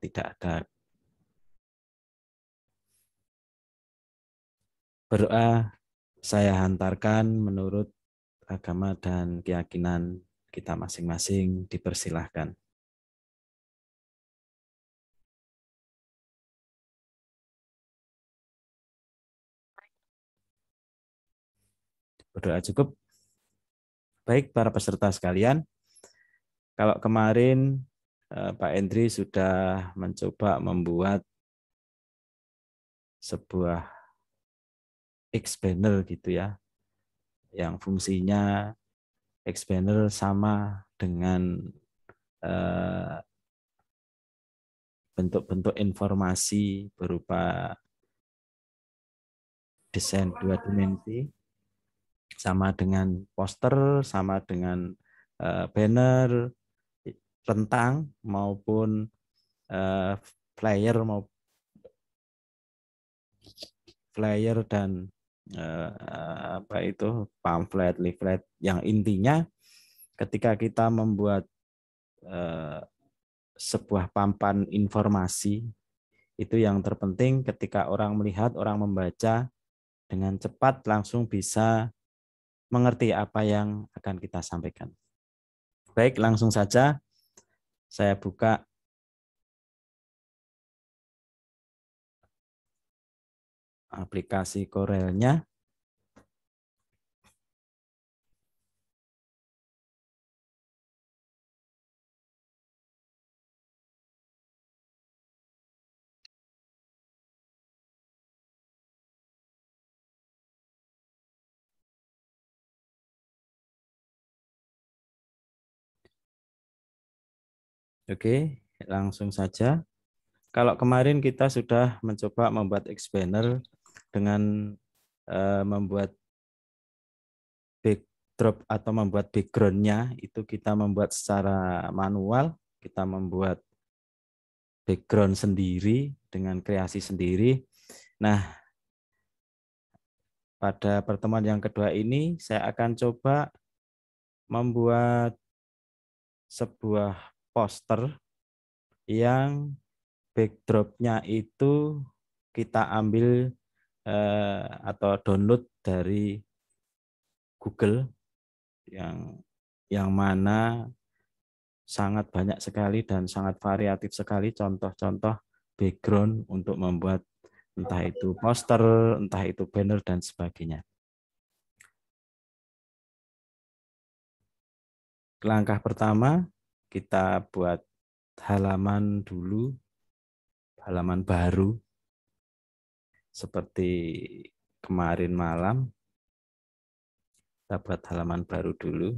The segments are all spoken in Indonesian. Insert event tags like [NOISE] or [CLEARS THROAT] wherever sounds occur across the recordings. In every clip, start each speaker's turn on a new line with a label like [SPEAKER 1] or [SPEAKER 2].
[SPEAKER 1] tidak ada berdoa saya hantarkan menurut agama dan keyakinan kita masing-masing dipersilahkan. Berdoa cukup. Baik para peserta sekalian, kalau kemarin Eh, Pak Endri sudah mencoba membuat sebuah X-Banner gitu ya, yang fungsinya X-Banner sama dengan eh, bentuk-bentuk informasi berupa desain dua dimensi, sama dengan poster, sama dengan eh, banner, rentang maupun uh, eh, flyer mau flyer dan uh, apa itu pamflet leaflet yang intinya ketika kita membuat uh, sebuah pampan informasi itu yang terpenting ketika orang melihat orang membaca dengan cepat langsung bisa mengerti apa yang akan kita sampaikan. Baik, langsung saja saya buka
[SPEAKER 2] aplikasi Corelnya.
[SPEAKER 1] Oke, langsung saja. Kalau kemarin kita sudah mencoba membuat expander dengan uh, membuat backdrop atau membuat backgroundnya itu kita membuat secara manual, kita membuat background sendiri dengan kreasi sendiri. Nah, pada pertemuan yang kedua ini saya akan coba membuat sebuah poster yang backdropnya itu kita ambil eh, atau download dari Google yang yang mana sangat banyak sekali dan sangat variatif sekali contoh-contoh background untuk membuat entah itu poster, entah itu banner dan sebagainya. Langkah pertama kita buat halaman dulu, halaman baru, seperti kemarin malam. Kita buat halaman baru dulu.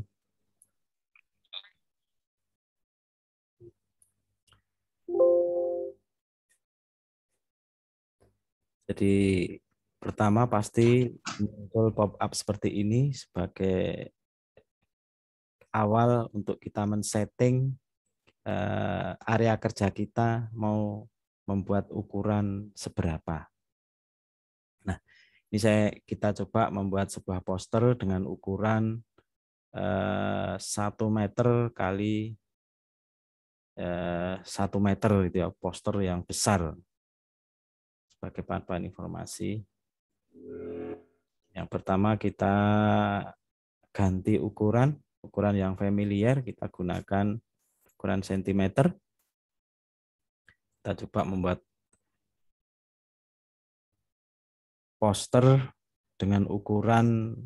[SPEAKER 1] Jadi pertama pasti muncul pop-up seperti ini sebagai awal untuk kita men-setting uh, area kerja kita mau membuat ukuran seberapa. Nah, ini saya kita coba membuat sebuah poster dengan ukuran uh, eh, 1 meter kali eh, satu 1 meter itu ya, poster yang besar. Sebagai bahan bahan informasi. Yang pertama kita ganti ukuran Ukuran yang familiar kita gunakan ukuran sentimeter. Kita coba membuat poster dengan ukuran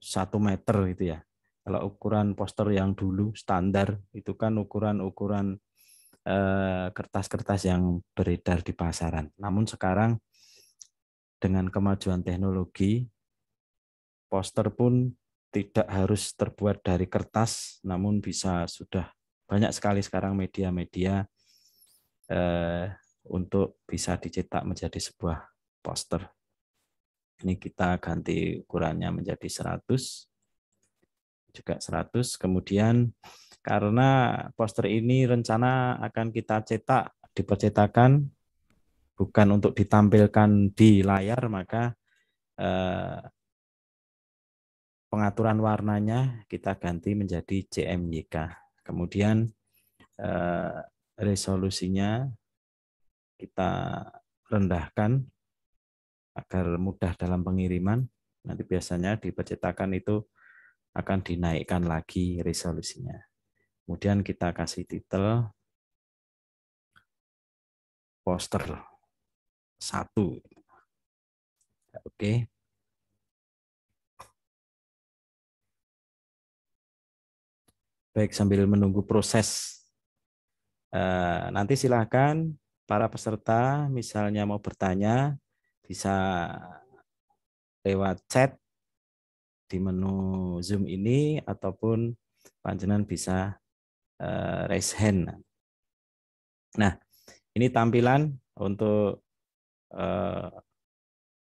[SPEAKER 1] satu meter itu ya. Kalau ukuran poster yang dulu standar itu kan ukuran-ukuran eh, kertas-kertas yang beredar di pasaran. Namun sekarang dengan kemajuan teknologi, poster pun tidak harus terbuat dari kertas, namun bisa sudah banyak sekali sekarang media-media eh, untuk bisa dicetak menjadi sebuah poster. Ini kita ganti ukurannya menjadi 100, juga 100. Kemudian karena poster ini rencana akan kita cetak, dipercetakan, bukan untuk ditampilkan di layar, maka eh, pengaturan warnanya kita ganti menjadi CMYK. Kemudian eh, resolusinya kita rendahkan agar mudah dalam pengiriman. Nanti biasanya di percetakan itu akan dinaikkan lagi resolusinya. Kemudian kita kasih titel
[SPEAKER 2] poster satu. Oke.
[SPEAKER 1] Baik, sambil menunggu proses. Eh, nanti silakan para peserta misalnya mau bertanya bisa lewat chat di menu Zoom ini ataupun panjenan bisa eh, raise hand. Nah, ini tampilan untuk eh,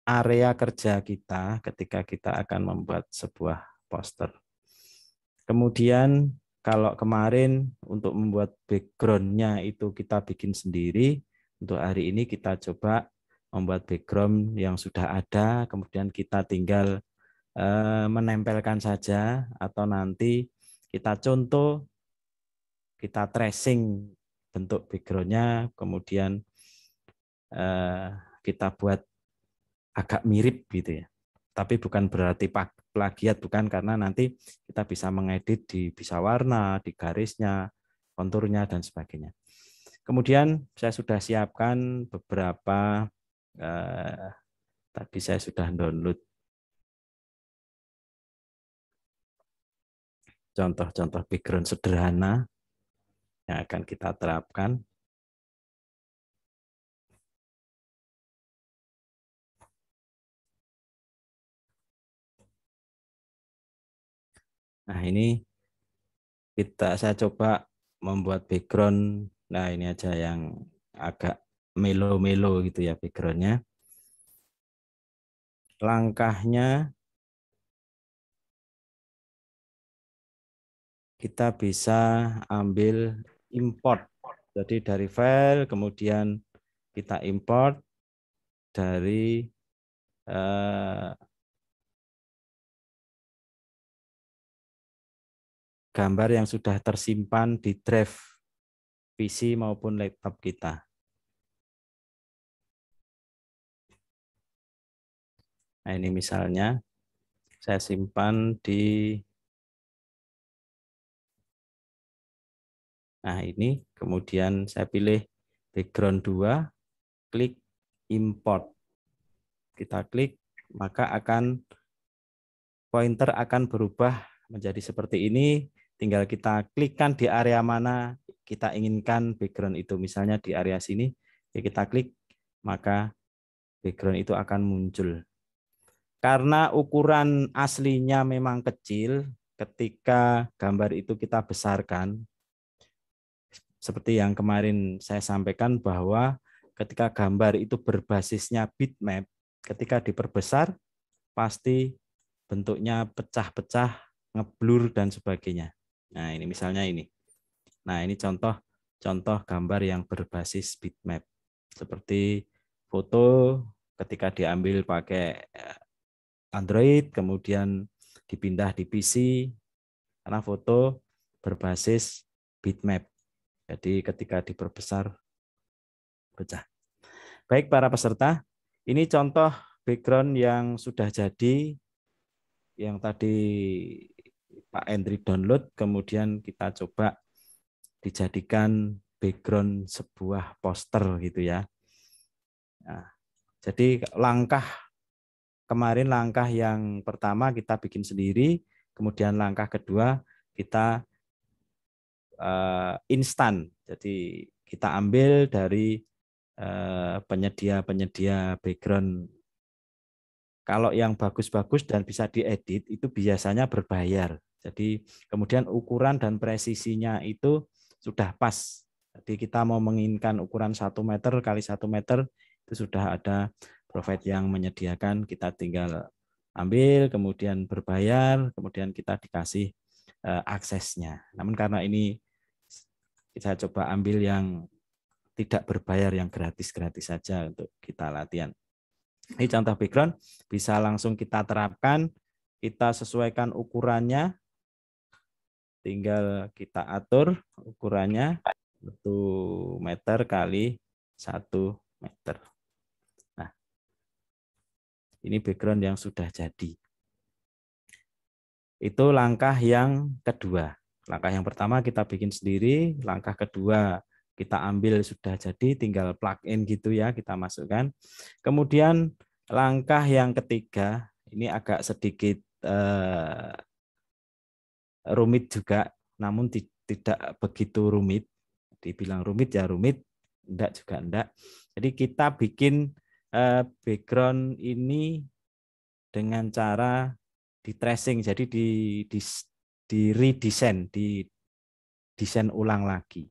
[SPEAKER 1] area kerja kita ketika kita akan membuat sebuah poster. Kemudian kalau kemarin untuk membuat backgroundnya itu kita bikin sendiri, untuk hari ini kita coba membuat background yang sudah ada, kemudian kita tinggal eh, menempelkan saja, atau nanti kita contoh, kita tracing bentuk backgroundnya, kemudian eh, kita buat agak mirip gitu ya. Tapi bukan berarti pak plagiat bukan karena nanti kita bisa mengedit di bisa warna, di garisnya, konturnya dan sebagainya. Kemudian saya sudah siapkan beberapa eh, tadi saya sudah download contoh-contoh
[SPEAKER 2] background sederhana yang akan kita terapkan Nah, ini
[SPEAKER 1] kita saya coba membuat background. Nah, ini aja yang agak melo-melo gitu ya backgroundnya. Langkahnya kita bisa ambil import. Jadi dari file kemudian kita import dari eh, gambar yang sudah tersimpan di drive PC maupun laptop kita. Nah, ini misalnya saya simpan di Nah, ini kemudian saya pilih background 2, klik import. Kita klik, maka akan pointer akan berubah menjadi seperti ini Tinggal kita klikkan di area mana kita inginkan background itu. Misalnya di area sini, ya kita klik, maka background itu akan muncul. Karena ukuran aslinya memang kecil, ketika gambar itu kita besarkan, seperti yang kemarin saya sampaikan bahwa ketika gambar itu berbasisnya bitmap, ketika diperbesar, pasti bentuknya pecah-pecah, ngeblur, dan sebagainya. Nah, ini misalnya ini. Nah, ini contoh contoh gambar yang berbasis bitmap. Seperti foto ketika diambil pakai eh, Android, kemudian dipindah di PC, karena foto berbasis bitmap. Jadi ketika diperbesar, pecah. Baik para peserta, ini contoh background yang sudah jadi, yang tadi Pak Endri download, kemudian kita coba dijadikan background sebuah poster gitu ya. Nah, jadi langkah kemarin langkah yang pertama kita bikin sendiri, kemudian langkah kedua kita uh, instan. Jadi kita ambil dari eh, penyedia-penyedia uh, background. Kalau yang bagus-bagus dan bisa diedit itu biasanya berbayar jadi kemudian ukuran dan presisinya itu sudah pas. Jadi kita mau menginginkan ukuran 1 meter kali 1 meter itu sudah ada profit yang menyediakan, kita tinggal ambil, kemudian berbayar, kemudian kita dikasih eh, aksesnya. Namun karena ini kita coba ambil yang tidak berbayar yang gratis-gratis saja untuk kita latihan. Ini contoh background bisa langsung kita terapkan, kita sesuaikan ukurannya tinggal kita atur ukurannya satu meter kali satu meter. Nah, ini background yang sudah jadi. Itu langkah yang kedua. Langkah yang pertama kita bikin sendiri, langkah kedua kita ambil sudah jadi, tinggal plug in gitu ya, kita masukkan. Kemudian langkah yang ketiga, ini agak sedikit eh, rumit juga, namun tidak begitu rumit. Dibilang rumit ya rumit, enggak juga enggak. Jadi kita bikin eh, background ini dengan cara di tracing, jadi di di, di redesign, di desain ulang lagi.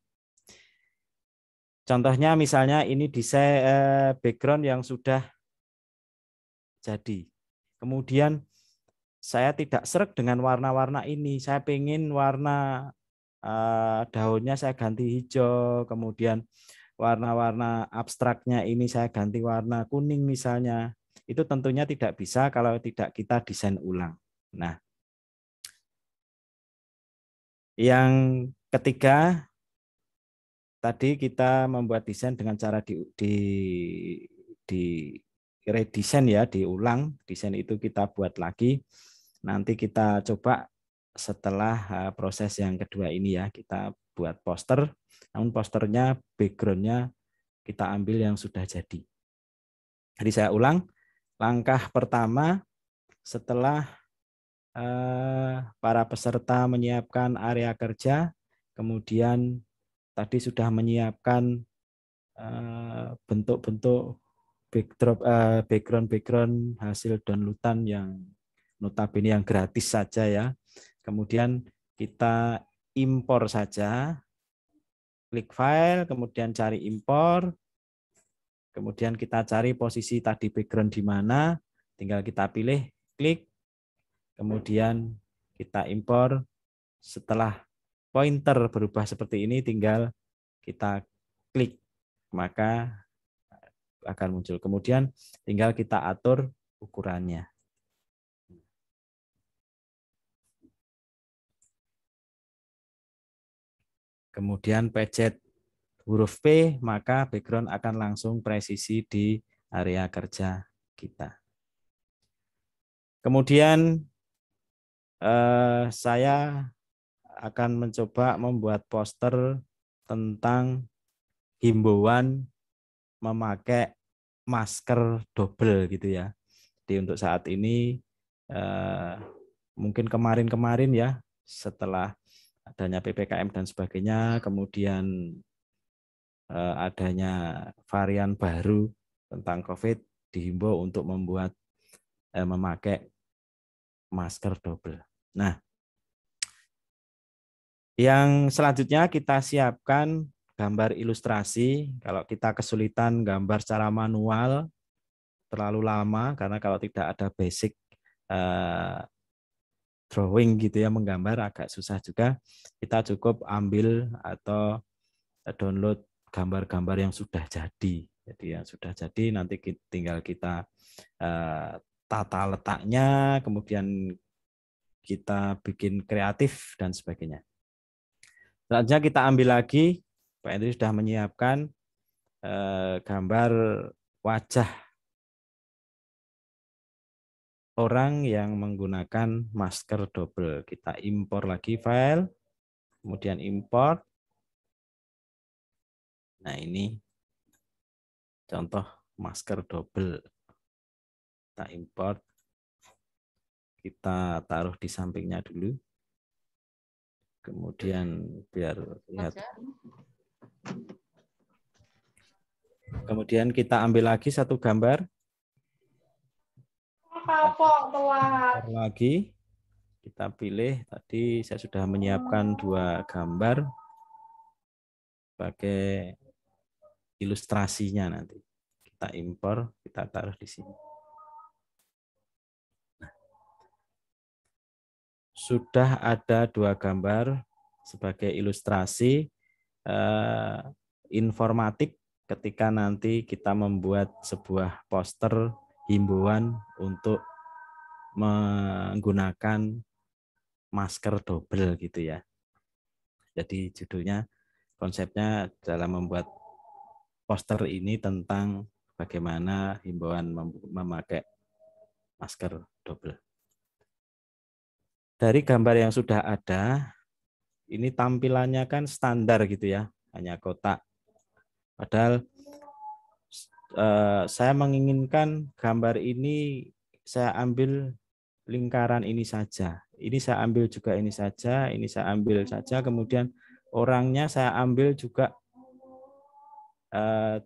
[SPEAKER 1] Contohnya misalnya ini desain eh, background yang sudah jadi. Kemudian saya tidak serak dengan warna-warna ini. Saya pengen warna uh, daunnya saya ganti hijau, kemudian warna-warna abstraknya ini saya ganti warna kuning misalnya. Itu tentunya tidak bisa kalau tidak kita desain ulang. Nah, yang ketiga tadi kita membuat desain dengan cara di, di, di redesign ya, diulang. Desain itu kita buat lagi. Nanti kita coba setelah eh, proses yang kedua ini ya, kita buat poster. Namun posternya, backgroundnya kita ambil yang sudah jadi. Jadi saya ulang, langkah pertama setelah eh, para peserta menyiapkan area kerja, kemudian tadi sudah menyiapkan eh, bentuk-bentuk backdrop background background hasil downloadan yang notabene yang gratis saja ya. Kemudian kita impor saja, klik file, kemudian cari impor, kemudian kita cari posisi tadi background di mana, tinggal kita pilih, klik, kemudian kita impor. Setelah pointer berubah seperti ini, tinggal kita klik, maka akan muncul. Kemudian tinggal kita atur ukurannya. kemudian pencet huruf P, maka background akan langsung presisi di area kerja kita. Kemudian eh, saya akan mencoba membuat poster tentang himbauan memakai masker double gitu ya. Jadi untuk saat ini eh, mungkin kemarin-kemarin ya setelah adanya PPKM dan sebagainya, kemudian eh, adanya varian baru tentang COVID dihimbau untuk membuat eh, memakai masker double. Nah, yang selanjutnya kita siapkan gambar ilustrasi. Kalau kita kesulitan gambar secara manual terlalu lama karena kalau tidak ada basic eh, drawing gitu ya menggambar agak susah juga kita cukup ambil atau eh, download gambar-gambar yang sudah jadi jadi yang sudah jadi nanti tinggal kita uh, tata letaknya kemudian kita bikin kreatif dan sebagainya selanjutnya kita ambil lagi Pak Endri sudah menyiapkan uh, gambar wajah orang yang menggunakan masker double. Kita impor lagi file, kemudian import. Nah, ini contoh masker double. Kita import. Kita taruh di sampingnya dulu. Kemudian biar lihat. Kemudian kita ambil lagi satu gambar
[SPEAKER 3] kapok telat.
[SPEAKER 1] Lagi kita pilih tadi saya sudah menyiapkan dua gambar sebagai ilustrasinya nanti. Kita impor, kita taruh di sini. Nah. Sudah ada dua gambar sebagai ilustrasi eh, informatif ketika nanti kita membuat sebuah poster himbauan untuk menggunakan masker double gitu ya. Jadi judulnya konsepnya dalam membuat poster ini tentang bagaimana himbauan mem memakai masker double. Dari gambar yang sudah ada, ini tampilannya kan standar gitu ya, hanya kotak. Padahal Eh, saya menginginkan gambar ini saya ambil lingkaran ini saja. Ini saya ambil juga ini saja, ini saya ambil saja. Kemudian orangnya saya ambil juga uh,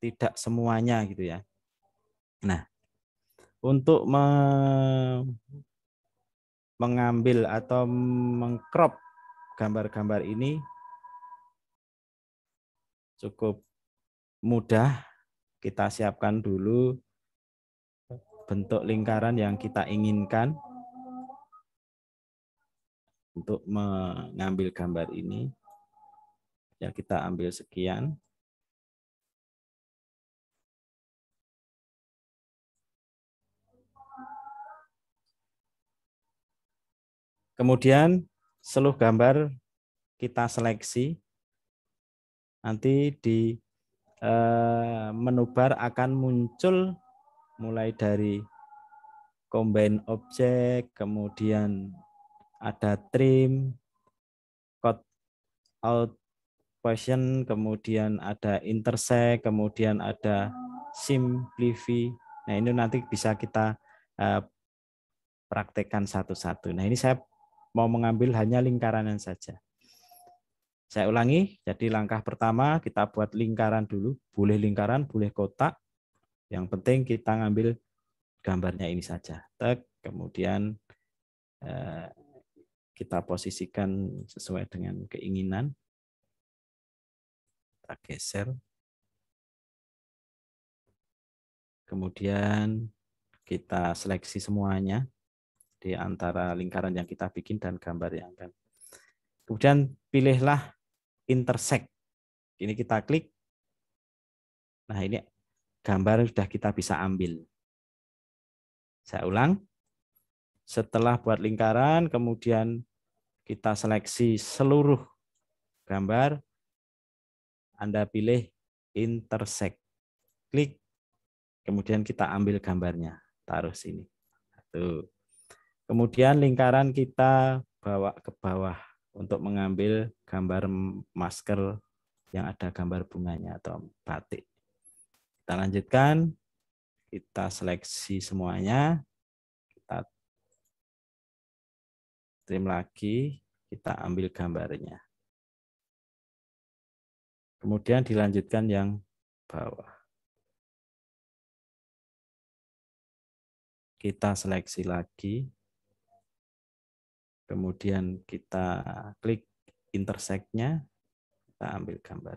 [SPEAKER 1] tidak semuanya gitu ya. Nah, untuk me mengambil atau mengcrop gambar-gambar ini cukup mudah kita siapkan dulu bentuk lingkaran yang kita inginkan untuk mengambil gambar ini. Ya, kita ambil sekian. Kemudian seluruh gambar kita seleksi. Nanti di Eh, menubar akan muncul mulai dari combine object, kemudian ada trim, cut out position, kemudian ada intersect, kemudian ada simplify. Nah, ini nanti bisa kita eh, praktekkan satu-satu. Nah, ini saya mau mengambil hanya lingkaran saja. Saya ulangi, jadi langkah pertama kita buat lingkaran dulu. Boleh lingkaran, boleh kotak. Yang penting kita ngambil gambarnya ini saja. Tek, kemudian eh, kita posisikan sesuai dengan keinginan. Kita geser. Kemudian kita seleksi semuanya di antara lingkaran yang kita bikin dan gambar yang akan. Kemudian pilihlah intersect. Ini kita klik. Nah, ini gambar sudah kita bisa ambil. Saya ulang. Setelah buat lingkaran, kemudian kita seleksi seluruh gambar. Anda pilih intersect. Klik. Kemudian kita ambil gambarnya. Taruh sini. Tuh. Kemudian lingkaran kita bawa ke bawah untuk mengambil gambar masker yang ada gambar bunganya atau batik. Kita lanjutkan, kita seleksi semuanya, kita trim lagi, kita ambil
[SPEAKER 2] gambarnya. Kemudian dilanjutkan yang bawah. Kita
[SPEAKER 1] seleksi lagi, Kemudian kita klik intersectnya, kita ambil gambar.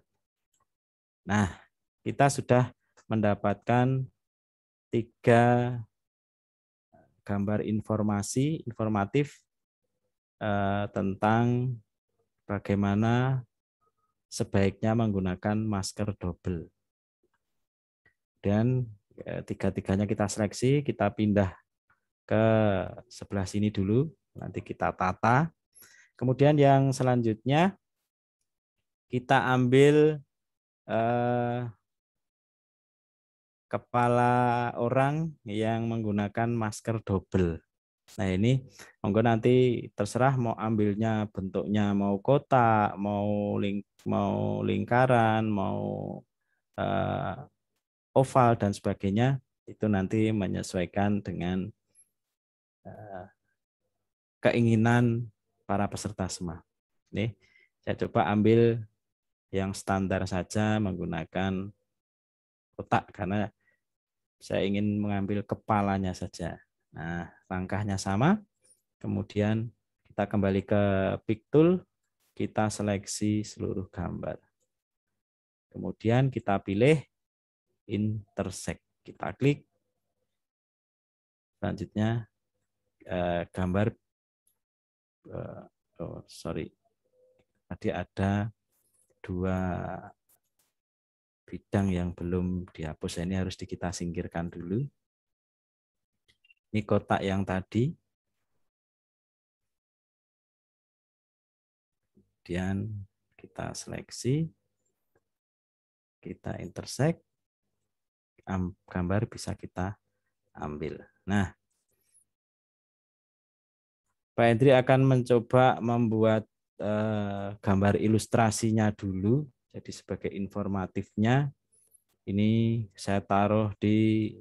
[SPEAKER 1] Nah, kita sudah mendapatkan tiga gambar informasi informatif eh, tentang bagaimana sebaiknya menggunakan masker double. Dan eh, tiga-tiganya kita seleksi, kita pindah ke sebelah sini dulu. Nanti kita tata. Kemudian yang selanjutnya kita ambil eh, kepala orang yang menggunakan masker double. Nah ini monggo nanti terserah mau ambilnya bentuknya mau kotak, mau ling mau lingkaran, mau eh, oval dan sebagainya itu nanti menyesuaikan dengan keinginan para peserta semua. Nih, saya coba ambil yang standar saja menggunakan kotak karena saya ingin mengambil kepalanya saja. Nah, langkahnya sama. Kemudian kita kembali ke Pick Tool, kita seleksi seluruh gambar. Kemudian kita pilih intersect. Kita klik. Selanjutnya eh, gambar uh, oh, sorry, tadi ada dua bidang yang belum dihapus. Nah, ini harus kita singkirkan dulu. Ini kotak
[SPEAKER 2] yang tadi.
[SPEAKER 1] Kemudian kita seleksi, kita intersect, gambar bisa kita ambil. Nah, Pak Hendri akan mencoba membuat eh, gambar ilustrasinya dulu. Jadi sebagai informatifnya, ini saya taruh di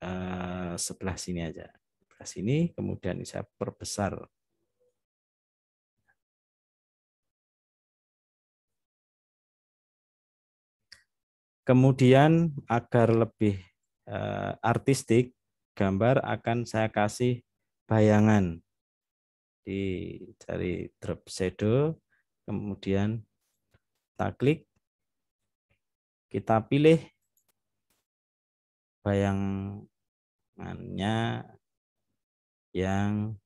[SPEAKER 1] eh, sebelah sini aja. Sebelah sini, kemudian saya perbesar. Kemudian agar lebih eh, artistik, gambar akan saya kasih bayangan dicari drop shadow kemudian kita klik kita pilih bayangannya yang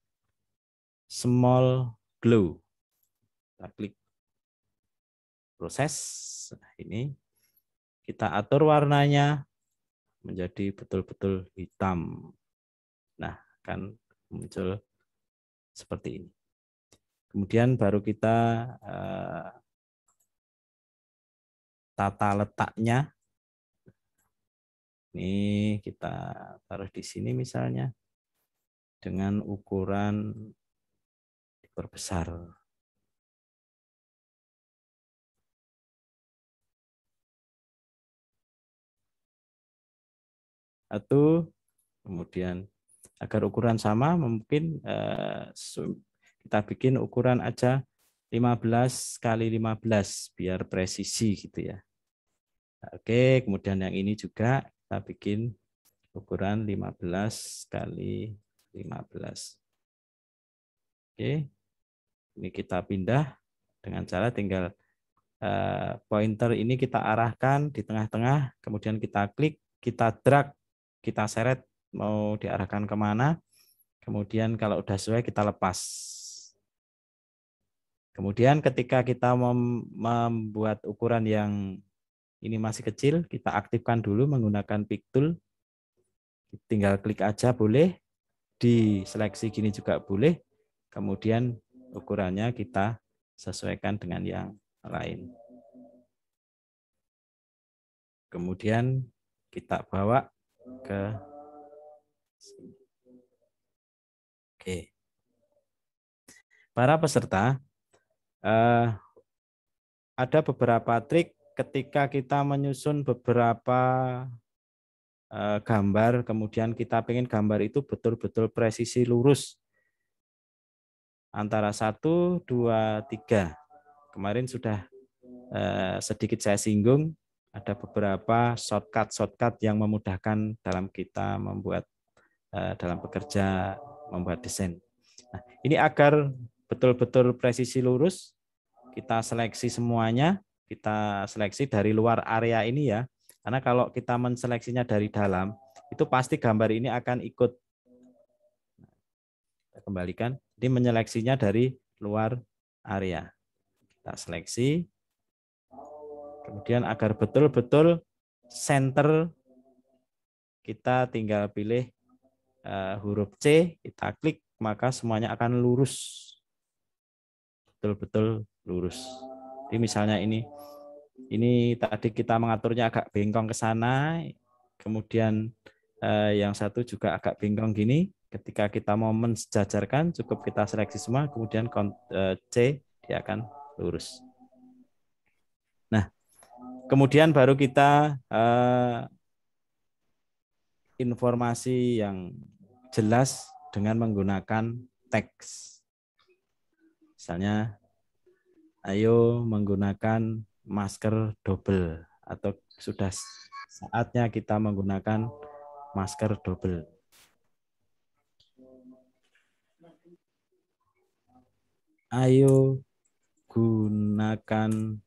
[SPEAKER 1] small glow kita klik proses nah, ini kita atur warnanya menjadi betul-betul hitam nah kan? muncul seperti ini. Kemudian baru kita eh, tata letaknya. Ini kita taruh di sini misalnya dengan ukuran diperbesar. atau kemudian agar ukuran sama mungkin uh, kita bikin ukuran aja 15 kali 15 biar presisi gitu ya. Oke, kemudian yang ini juga kita bikin ukuran 15 kali 15. Oke. Ini kita pindah dengan cara tinggal uh, pointer ini kita arahkan di tengah-tengah, kemudian kita klik, kita drag, kita seret mau diarahkan kemana. Kemudian kalau udah sesuai kita lepas. Kemudian ketika kita membuat ukuran yang ini masih kecil, kita aktifkan dulu menggunakan pick tool. Tinggal klik aja boleh, di seleksi, gini juga boleh. Kemudian ukurannya kita sesuaikan dengan yang lain. Kemudian kita bawa ke Oke. Para peserta, eh, ada beberapa trik ketika kita menyusun beberapa eh, gambar, kemudian kita ingin gambar itu betul-betul presisi lurus antara satu, dua, tiga. Kemarin sudah eh, sedikit saya singgung, ada beberapa shortcut-shortcut yang memudahkan dalam kita membuat Eh, dalam bekerja membuat desain. Nah, ini agar betul-betul presisi lurus, kita seleksi semuanya, kita seleksi dari luar area ini ya. Karena kalau kita menseleksinya dari dalam, itu pasti gambar ini akan ikut. Nah, kita kembalikan. Ini menyeleksinya dari luar area. Kita seleksi. Kemudian agar betul-betul center kita tinggal pilih uh, huruf C, kita klik, maka semuanya akan lurus. Betul-betul lurus. Jadi misalnya ini, ini tadi kita mengaturnya agak bengkong ke sana, kemudian uh, yang satu juga agak bengkong gini. Ketika kita mau mensejajarkan, cukup kita seleksi semua, kemudian eh, C, dia akan lurus. Nah, kemudian baru kita uh, informasi yang jelas dengan menggunakan teks. Misalnya, ayo menggunakan masker double atau sudah saatnya kita menggunakan masker double. Ayo gunakan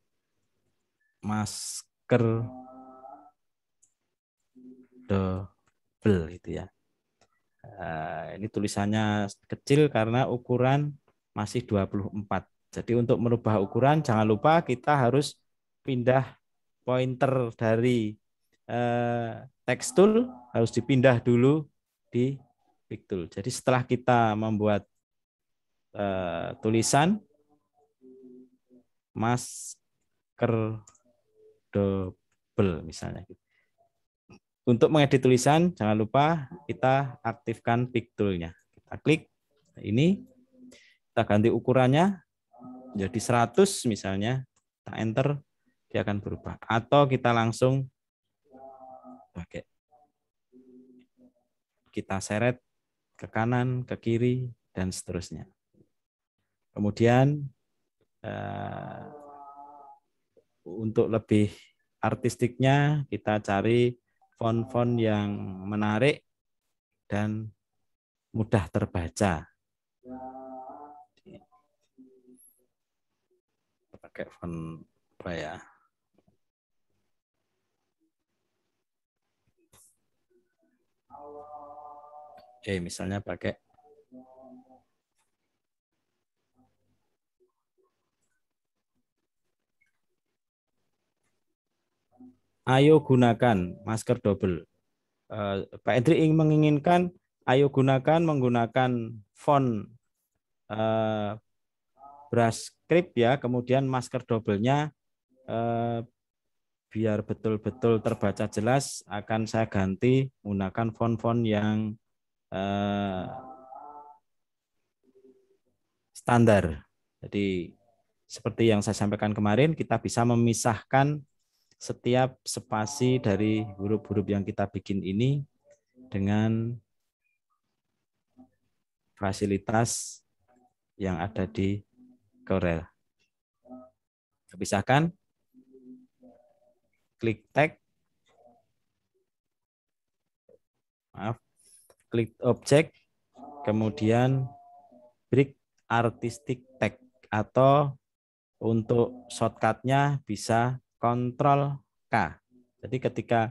[SPEAKER 1] masker double gitu ya. Eh, ini tulisannya kecil karena ukuran masih 24. Jadi untuk merubah ukuran jangan lupa kita harus pindah pointer dari eh, text tool harus dipindah dulu di pic tool. Jadi setelah kita membuat eh, tulisan masker double misalnya gitu. Untuk mengedit tulisan, jangan lupa kita aktifkan pick tool-nya. Kita klik ini, kita ganti ukurannya jadi 100 misalnya, kita enter, dia akan berubah. Atau kita langsung pakai. Kita seret ke kanan, ke kiri, dan seterusnya. Kemudian eh, untuk lebih artistiknya kita cari font-font yang menarik dan mudah terbaca. Pakai font apa ya? Oke, eh, misalnya pakai ayo gunakan masker double. Uh, Pak Edri ingin menginginkan ayo gunakan menggunakan font uh, brush script ya, kemudian masker double-nya uh, biar betul-betul terbaca jelas akan saya ganti menggunakan font-font yang uh, standar. Jadi seperti yang saya sampaikan kemarin, kita bisa memisahkan setiap spasi dari huruf-huruf yang kita bikin ini dengan fasilitas yang ada di Corel. Kepisahkan, klik tag, maaf, klik objek, kemudian break artistic tag atau untuk shortcutnya bisa kontrol K. Jadi ketika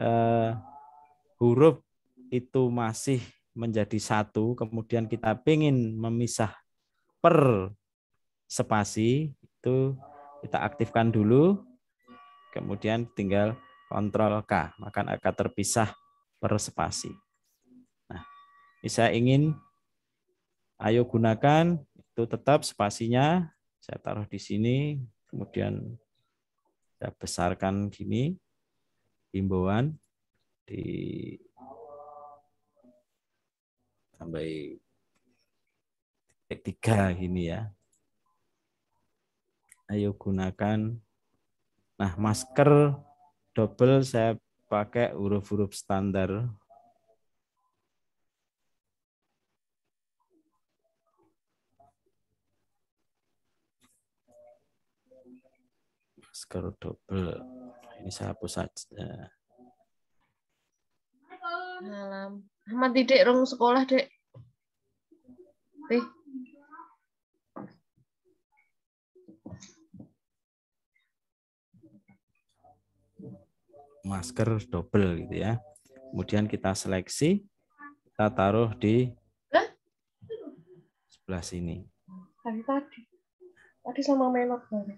[SPEAKER 1] eh, huruf itu masih menjadi satu, kemudian kita ingin memisah per spasi, itu kita aktifkan dulu, kemudian tinggal kontrol K, maka akan terpisah per spasi. Nah, bisa ingin, ayo gunakan, itu tetap spasinya, saya taruh di sini, kemudian kita besarkan gini himbauan di sampai titik tiga gini ya. Ayo gunakan. Nah masker double saya pakai huruf-huruf standar masker double. Nah, ini saya hapus saja.
[SPEAKER 3] Malam. Ahmad
[SPEAKER 2] tidak rong sekolah, Dek. Oke.
[SPEAKER 1] Masker double gitu ya. Kemudian kita seleksi, kita taruh di sebelah sini.
[SPEAKER 3] Tadi tadi. Tadi sama menok baru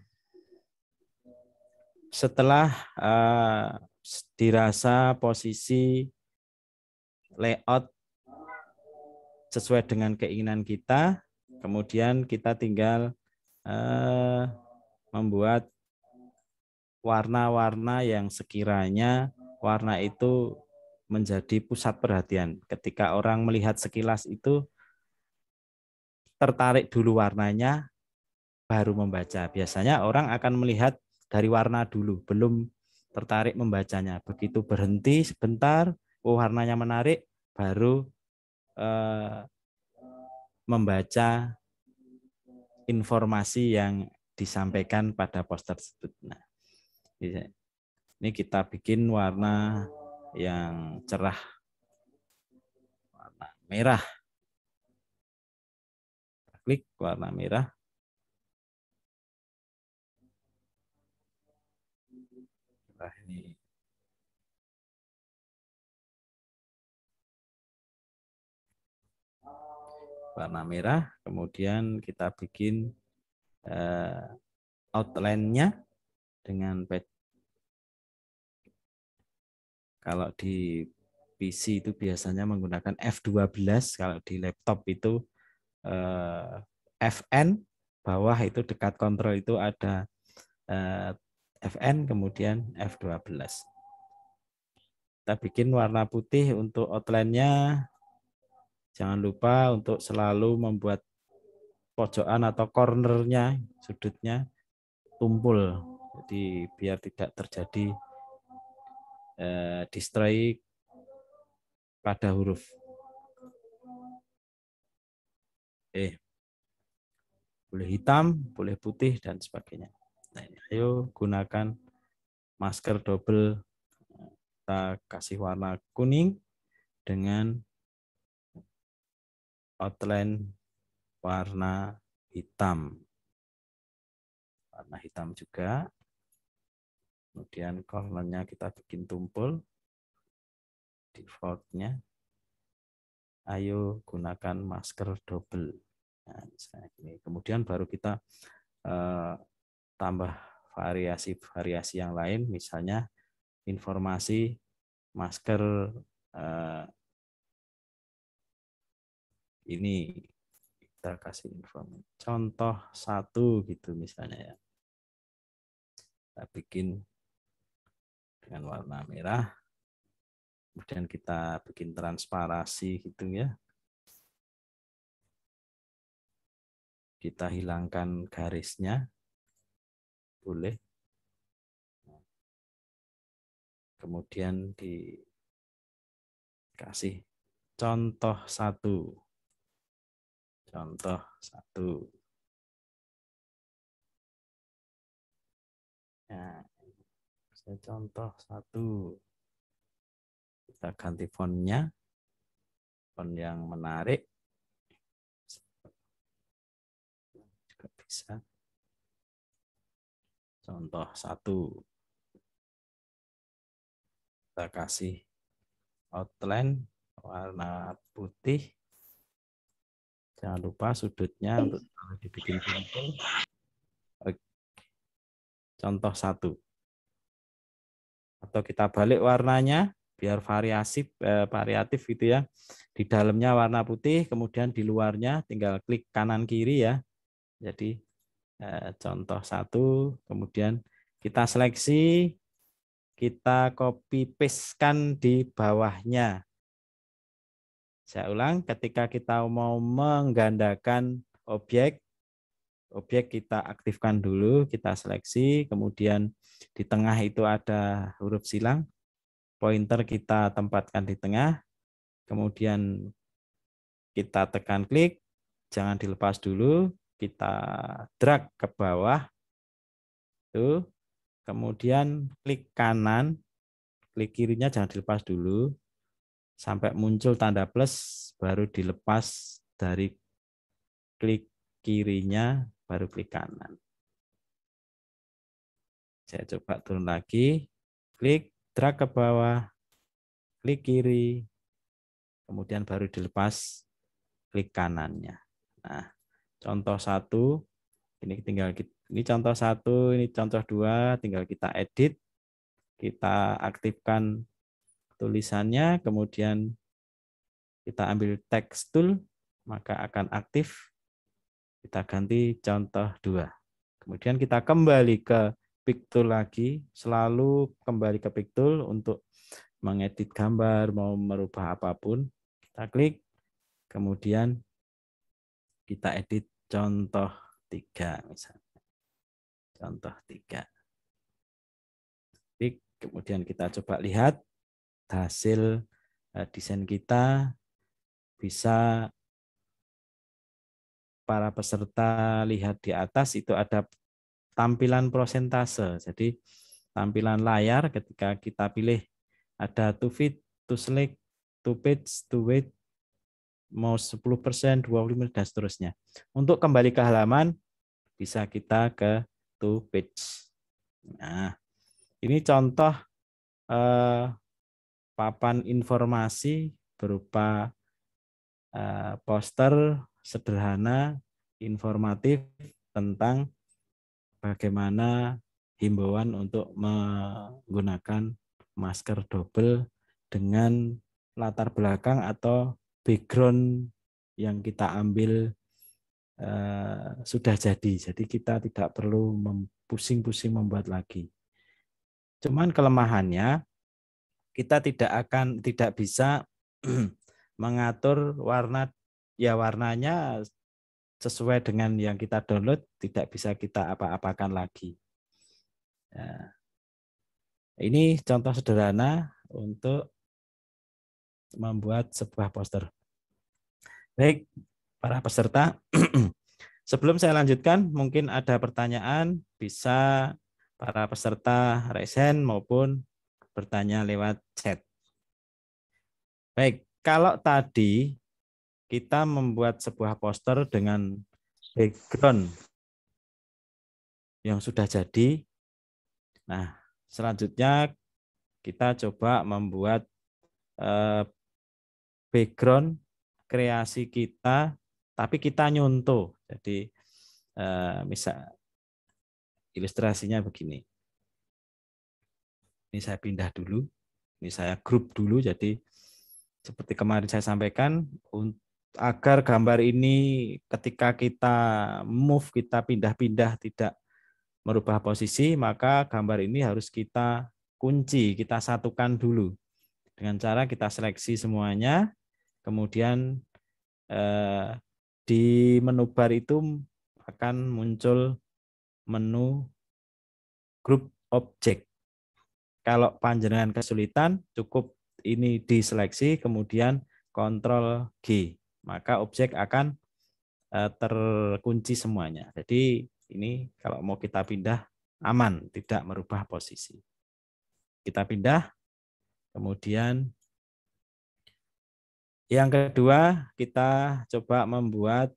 [SPEAKER 1] setelah uh, dirasa posisi layout sesuai dengan keinginan kita, kemudian kita tinggal uh, membuat warna-warna yang sekiranya warna itu menjadi pusat perhatian. Ketika orang melihat sekilas itu tertarik dulu warnanya, baru membaca. Biasanya orang akan melihat dari warna dulu, belum tertarik membacanya. Begitu berhenti sebentar, oh warnanya menarik, baru eh, membaca informasi yang disampaikan pada poster tersebut. Nah, iya. ini kita bikin warna yang cerah, warna merah. klik warna merah. Nah, ini warna merah. Kemudian kita bikin uh, outline-nya dengan pad. Kalau di PC itu biasanya menggunakan F12, kalau di laptop itu uh, eh, FN, bawah itu dekat kontrol itu ada uh, Fn kemudian F12. Kita bikin warna putih untuk outline-nya. Jangan lupa untuk selalu membuat pojokan atau cornernya, sudutnya tumpul. Jadi biar tidak terjadi eh, pada huruf. Eh, boleh hitam, boleh putih, dan sebagainya. Nah, ayo gunakan masker double kita kasih warna kuning dengan outline warna hitam
[SPEAKER 2] warna hitam juga kemudian
[SPEAKER 1] kornernya kita bikin tumpul defaultnya ayo gunakan masker double
[SPEAKER 2] nah, misalnya ini.
[SPEAKER 1] kemudian baru kita uh, tambah variasi-variasi yang lain, misalnya informasi masker eh, ini kita kasih informasi. Contoh satu gitu misalnya ya. Kita bikin dengan warna merah. Kemudian kita bikin transparasi
[SPEAKER 2] gitu ya. Kita hilangkan garisnya boleh. Kemudian dikasih contoh satu. Contoh satu. ya, saya contoh satu.
[SPEAKER 1] Kita ganti fontnya. Font yang menarik.
[SPEAKER 2] Juga bisa. Contoh satu.
[SPEAKER 1] Kita kasih outline warna putih. Jangan lupa sudutnya untuk dibikin Contoh satu. Atau kita balik warnanya biar variasi eh, variatif gitu ya. Di dalamnya warna putih, kemudian di luarnya tinggal klik kanan kiri ya. Jadi Eh, contoh satu, kemudian kita seleksi, kita copy paste kan di bawahnya. Saya ulang, ketika kita mau menggandakan objek, objek kita aktifkan dulu, kita seleksi, kemudian di tengah itu ada huruf silang, pointer kita tempatkan di tengah, kemudian kita tekan klik, jangan dilepas dulu, kita drag ke bawah itu kemudian klik kanan klik kirinya jangan dilepas dulu sampai muncul tanda plus baru dilepas dari klik kirinya baru klik kanan saya coba turun lagi klik drag ke bawah klik kiri kemudian baru dilepas klik kanannya nah contoh satu ini tinggal kita, ini contoh satu ini contoh dua tinggal kita edit kita aktifkan tulisannya kemudian kita ambil text tool maka akan aktif kita ganti contoh dua kemudian kita kembali ke Pictool lagi selalu kembali ke Pictool untuk mengedit gambar mau merubah apapun kita klik kemudian kita edit contoh tiga misalnya. Contoh tiga. Klik, kemudian kita coba lihat hasil eh, desain kita bisa para peserta lihat di atas itu ada tampilan prosentase. Jadi tampilan layar ketika kita pilih ada to fit, to select, to page, to weight, mau 10%, 25% dan seterusnya. Untuk kembali ke halaman bisa kita ke to page. Nah, ini contoh eh, papan informasi berupa eh, poster sederhana informatif tentang bagaimana himbauan untuk menggunakan masker double dengan latar belakang atau background yang kita ambil uh, sudah jadi. Jadi kita tidak perlu pusing-pusing membuat lagi. Cuman kelemahannya kita tidak akan tidak bisa [CLEARS THROAT] mengatur warna ya warnanya sesuai dengan yang kita download tidak bisa kita apa-apakan lagi. Ya. ini contoh sederhana untuk membuat sebuah poster. Baik, para peserta, [CLEARS THROAT] sebelum saya lanjutkan, mungkin ada pertanyaan, bisa para peserta resen maupun bertanya lewat chat. Baik, kalau tadi kita membuat sebuah poster dengan background yang sudah jadi. Nah, selanjutnya kita coba membuat eh, background kreasi kita, tapi kita nyontoh. Jadi eh, misal ilustrasinya begini. Ini saya pindah dulu, ini saya grup dulu. Jadi seperti kemarin saya sampaikan, agar gambar ini ketika kita move, kita pindah-pindah tidak merubah posisi, maka gambar ini harus kita kunci, kita satukan dulu. Dengan cara kita seleksi semuanya, kemudian eh, di menu bar itu akan muncul menu grup objek. Kalau panjenengan kesulitan, cukup ini diseleksi, kemudian kontrol G. Maka objek akan eh, terkunci semuanya. Jadi ini kalau mau kita pindah aman, tidak merubah posisi. Kita pindah Kemudian yang kedua, kita coba membuat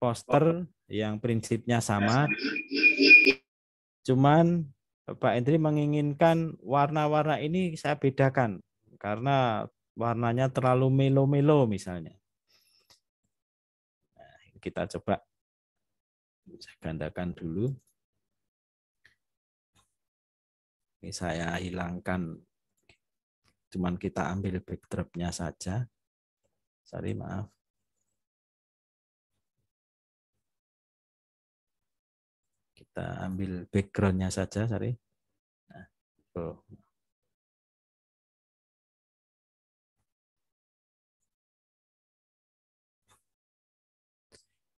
[SPEAKER 1] poster yang prinsipnya sama. Cuman Pak Endri menginginkan warna-warna ini saya bedakan karena warnanya terlalu melo-melo misalnya. Nah, kita coba saya gandakan dulu. Ini saya hilangkan cuman kita ambil backdropnya saja.
[SPEAKER 2] Sorry, maaf. Kita ambil backgroundnya saja, sorry. Nah, oh.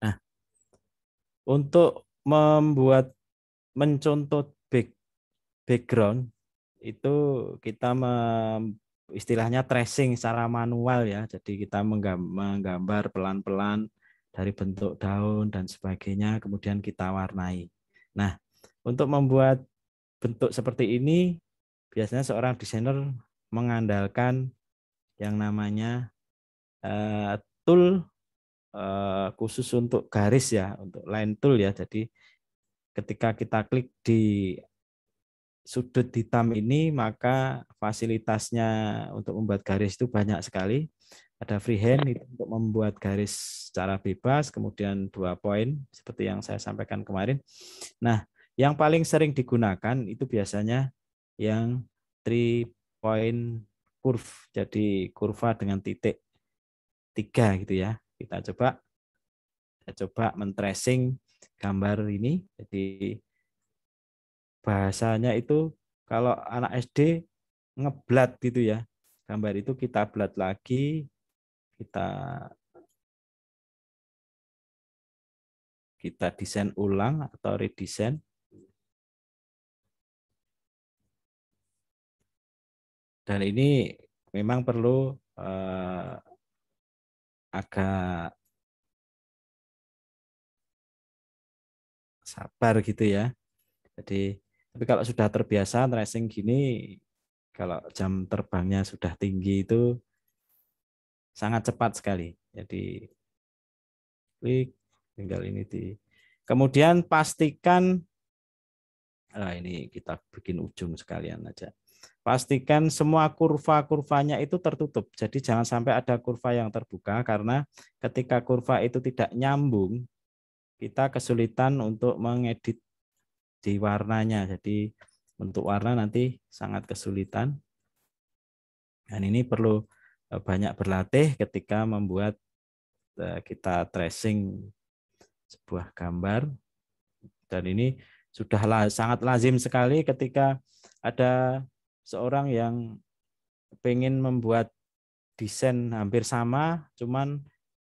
[SPEAKER 2] nah,
[SPEAKER 1] untuk membuat mencontoh background itu kita istilahnya tracing secara manual ya. Jadi kita menggambar pelan-pelan dari bentuk daun dan sebagainya kemudian kita warnai. Nah, untuk membuat bentuk seperti ini biasanya seorang desainer mengandalkan yang namanya uh, tool uh, khusus untuk garis ya, untuk line tool ya. Jadi ketika kita klik di sudut hitam ini maka fasilitasnya untuk membuat garis itu banyak sekali. Ada freehand itu untuk membuat garis secara bebas, kemudian dua poin seperti yang saya sampaikan kemarin. Nah, yang paling sering digunakan itu biasanya yang three point curve, jadi kurva dengan titik tiga gitu ya. Kita coba kita coba men-tracing gambar ini. Jadi bahasanya itu kalau anak SD ngeblat gitu ya. Gambar itu kita blat lagi, kita kita desain ulang atau redesign. Dan ini memang perlu eh,
[SPEAKER 2] agak
[SPEAKER 1] sabar gitu ya. Jadi tapi kalau sudah terbiasa racing gini, kalau jam terbangnya sudah tinggi itu sangat cepat sekali. Jadi klik tinggal ini di. Kemudian pastikan nah ini kita bikin ujung sekalian aja. Pastikan semua kurva-kurvanya itu tertutup. Jadi jangan sampai ada kurva yang terbuka karena ketika kurva itu tidak nyambung, kita kesulitan untuk mengedit di warnanya. Jadi untuk warna nanti sangat kesulitan. Dan ini perlu eh, banyak berlatih ketika membuat eh, kita tracing sebuah gambar. Dan ini sudah sangat lazim sekali ketika ada seorang yang pengen membuat desain hampir sama, cuman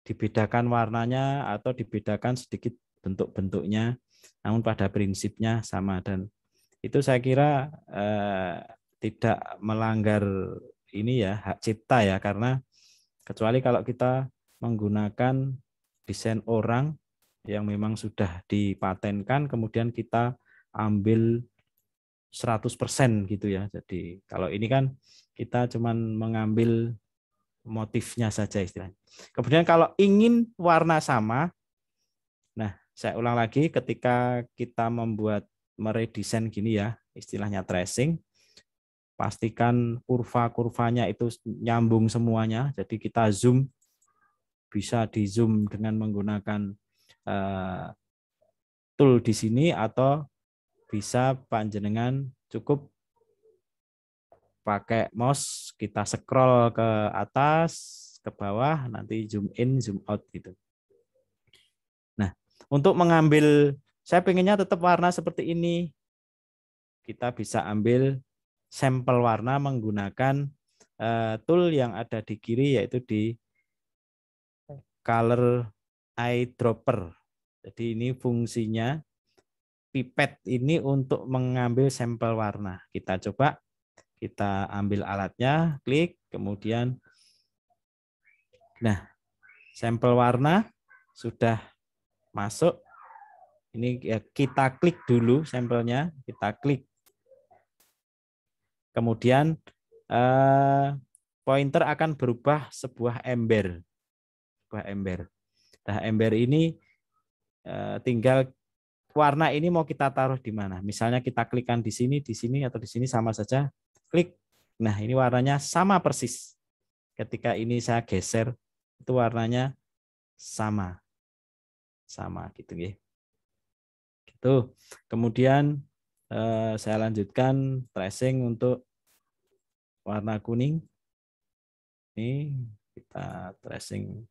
[SPEAKER 1] dibedakan warnanya atau dibedakan sedikit bentuk-bentuknya namun pada prinsipnya sama dan itu saya kira eh, tidak melanggar ini ya hak cipta ya karena kecuali kalau kita menggunakan desain orang yang memang sudah dipatenkan kemudian kita ambil 100% gitu ya. Jadi kalau ini kan kita cuman mengambil motifnya saja istilahnya. Kemudian kalau ingin warna sama saya ulang lagi ketika kita membuat meredesain gini ya, istilahnya tracing, pastikan kurva-kurvanya itu nyambung semuanya. Jadi kita zoom bisa di zoom dengan menggunakan uh, tool di sini atau bisa panjenengan cukup pakai mouse kita scroll ke atas, ke bawah, nanti zoom in, zoom out gitu untuk mengambil saya pengennya tetap warna seperti ini kita bisa ambil sampel warna menggunakan eh, tool yang ada di kiri yaitu di color eyedropper. Jadi ini fungsinya pipet ini untuk mengambil sampel warna. Kita coba kita ambil alatnya, klik, kemudian nah, sampel warna sudah masuk. Ini ya, kita klik dulu sampelnya, kita klik. Kemudian eh, pointer akan berubah sebuah ember. Sebuah ember. Nah, ember ini eh, tinggal warna ini mau kita taruh di mana. Misalnya kita klikkan di sini, di sini, atau di sini sama saja. Klik. Nah, ini warnanya sama persis. Ketika ini saya geser, itu warnanya sama sama gitu ya. Gitu. Kemudian eh, saya lanjutkan tracing untuk warna kuning. Ini kita tracing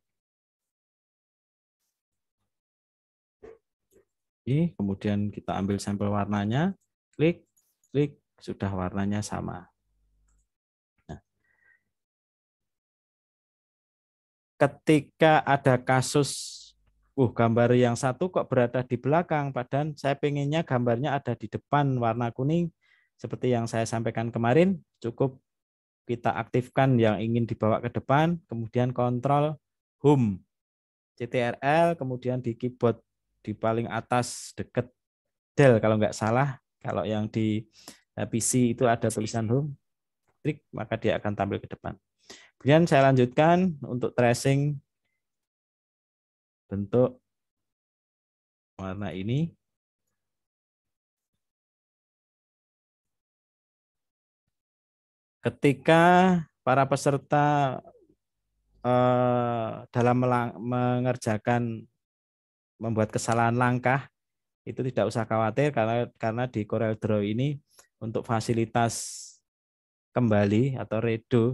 [SPEAKER 1] Ini, kemudian kita ambil sampel warnanya, klik, klik, sudah warnanya sama. Nah. ketika ada kasus uh gambar yang satu kok berada di belakang, padahal saya pengennya gambarnya ada di depan warna kuning. Seperti yang saya sampaikan kemarin, cukup kita aktifkan yang ingin dibawa ke depan, kemudian kontrol home CTRL, kemudian di keyboard di paling atas deket Del kalau nggak salah. Kalau yang di eh, PC itu ada tulisan home, klik maka dia akan tampil ke depan. Kemudian saya lanjutkan untuk tracing bentuk warna ini ketika para peserta eh, dalam mengerjakan membuat kesalahan langkah itu tidak usah khawatir karena karena di Corel Draw ini untuk fasilitas kembali atau redo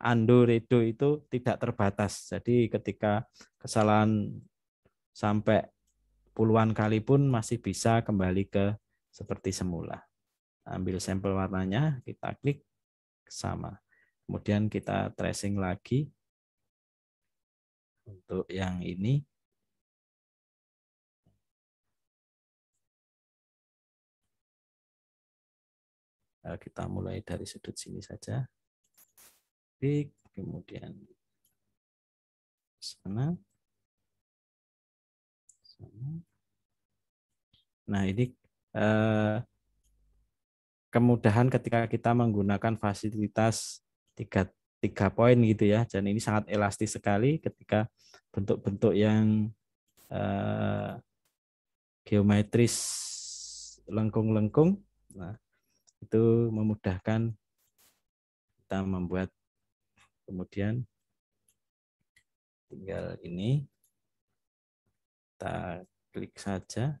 [SPEAKER 1] undo redo itu tidak terbatas. Jadi ketika kesalahan sampai puluhan kali pun masih bisa kembali ke seperti semula. Ambil sampel warnanya, kita klik sama. Kemudian kita tracing lagi
[SPEAKER 2] untuk yang ini. Eh, kita mulai dari sudut sini saja. Klik, kemudian
[SPEAKER 1] sana. Nah, ini eh, kemudahan ketika kita menggunakan fasilitas tiga, tiga poin gitu ya. Dan ini sangat elastis sekali ketika bentuk-bentuk yang eh, geometris lengkung-lengkung. Nah, itu memudahkan kita membuat kemudian tinggal ini kita klik saja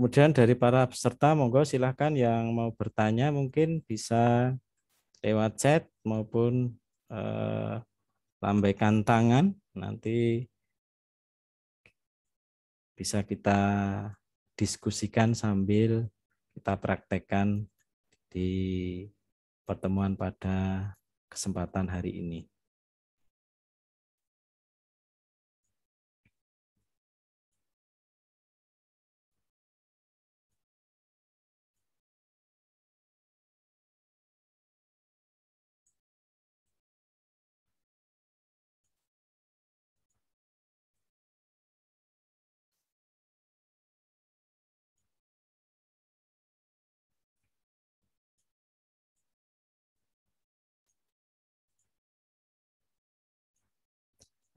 [SPEAKER 1] Kemudian dari para peserta, monggo silahkan yang mau bertanya mungkin bisa lewat chat maupun eh, lambaikan tangan. Nanti bisa kita diskusikan sambil kita praktekkan di pertemuan pada kesempatan hari ini.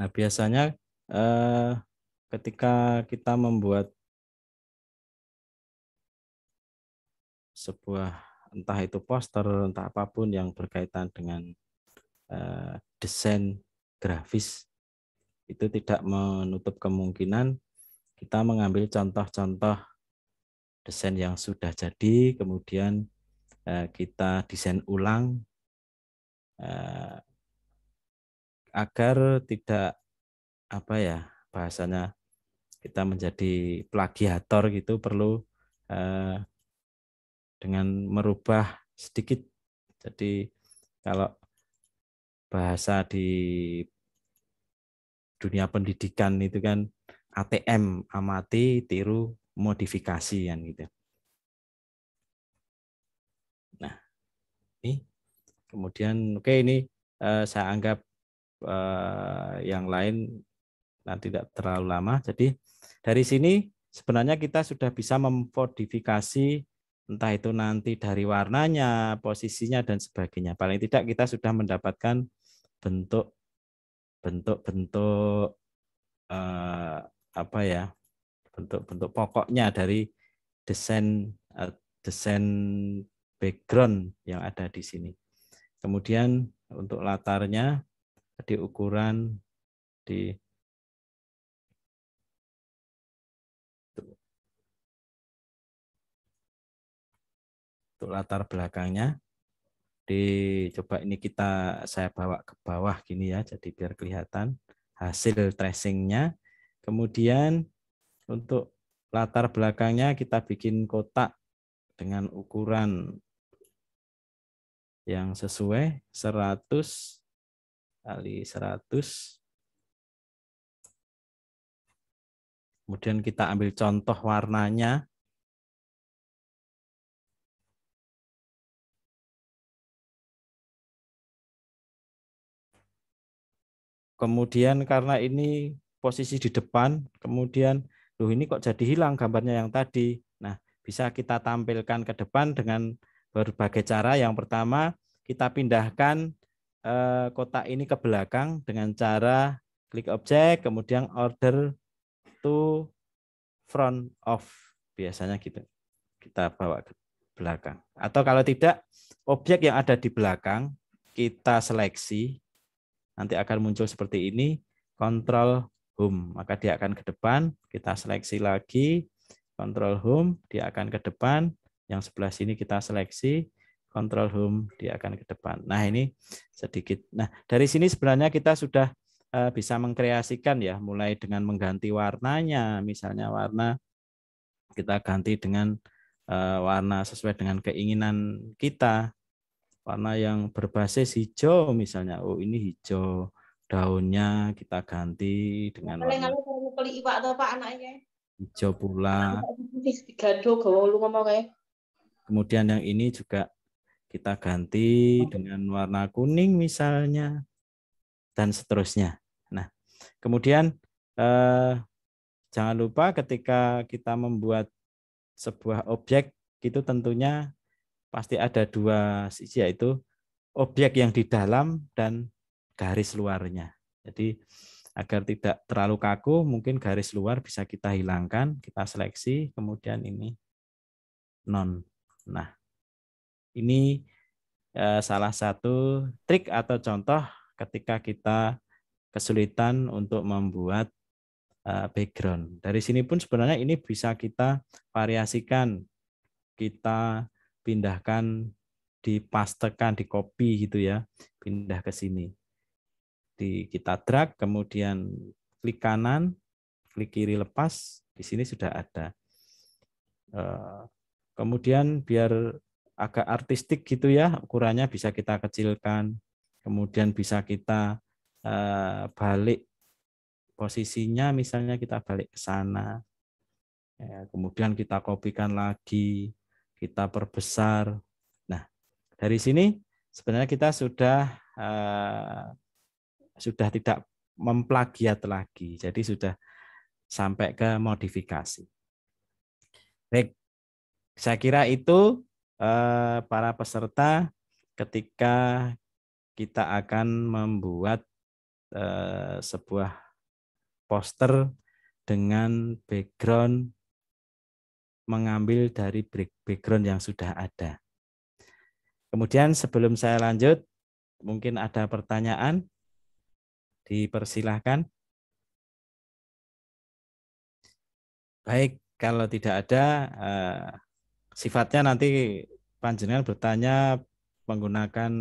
[SPEAKER 2] Nah, biasanya eh, ketika kita
[SPEAKER 1] membuat sebuah entah itu poster, entah apapun yang berkaitan dengan eh, desain grafis, itu tidak menutup kemungkinan kita mengambil contoh-contoh desain yang sudah jadi, kemudian eh, kita desain ulang eh, agar tidak apa ya bahasanya kita menjadi plagiator gitu perlu eh, dengan merubah sedikit. Jadi kalau bahasa di dunia pendidikan itu kan ATM amati tiru modifikasi kan gitu.
[SPEAKER 2] Nah, ini
[SPEAKER 1] kemudian oke okay, ini eh, saya anggap uh, yang lain nah, tidak terlalu lama. Jadi dari sini sebenarnya kita sudah bisa memodifikasi entah itu nanti dari warnanya, posisinya dan sebagainya. Paling tidak kita sudah mendapatkan bentuk bentuk-bentuk uh, apa ya? bentuk-bentuk pokoknya dari desain uh, desain background yang ada di sini. Kemudian untuk latarnya di ukuran di untuk latar belakangnya di coba ini kita saya bawa ke bawah gini ya jadi biar kelihatan hasil tracingnya kemudian untuk latar belakangnya kita bikin kotak dengan ukuran yang sesuai 100 kali
[SPEAKER 2] 100. Kemudian kita ambil contoh warnanya.
[SPEAKER 1] Kemudian karena ini posisi di depan, kemudian loh ini kok jadi hilang gambarnya yang tadi. Nah, bisa kita tampilkan ke depan dengan berbagai cara. Yang pertama, kita pindahkan Eh, kotak ini ke belakang dengan cara klik objek, kemudian order to front of. Biasanya gitu. Kita bawa ke belakang. Atau kalau tidak, objek yang ada di belakang kita seleksi. Nanti akan muncul seperti ini. Control home. Maka dia akan ke depan. Kita seleksi lagi. Control home. Dia akan ke depan. Yang sebelah sini kita seleksi control home dia akan ke depan. Nah, ini sedikit. Nah, dari sini sebenarnya kita sudah eh, bisa mengkreasikan ya, mulai dengan mengganti warnanya, misalnya warna kita ganti dengan eh, warna sesuai dengan keinginan kita. Warna yang berbasis hijau misalnya, oh ini hijau daunnya kita ganti dengan Hijau pula. Kemudian yang ini juga kita ganti oh. dengan warna kuning misalnya dan seterusnya. Nah, kemudian eh, jangan lupa ketika kita membuat sebuah objek itu tentunya pasti ada dua sisi yaitu objek yang di dalam dan garis luarnya. Jadi agar tidak terlalu kaku, mungkin garis luar bisa kita hilangkan, kita seleksi, kemudian ini non. Nah, ini eh, salah satu trik atau contoh ketika kita kesulitan untuk membuat eh, background. Dari sini pun sebenarnya ini bisa kita variasikan, kita pindahkan, dipastekan, di copy gitu ya, pindah ke sini. Di kita drag, kemudian klik kanan, klik kiri lepas, di sini sudah ada. Eh, kemudian biar agak artistik gitu ya ukurannya bisa kita kecilkan kemudian bisa kita uh, balik posisinya misalnya kita balik ke sana ya, kemudian kita kopikan lagi kita perbesar nah dari sini sebenarnya kita sudah uh, sudah tidak memplagiat lagi jadi sudah sampai ke modifikasi baik saya kira itu Eh, para peserta ketika kita akan membuat eh, sebuah poster dengan background mengambil dari background yang sudah ada. Kemudian sebelum saya lanjut, mungkin ada pertanyaan? Dipersilahkan. Baik, kalau tidak ada, eh, sifatnya nanti panjenengan bertanya menggunakan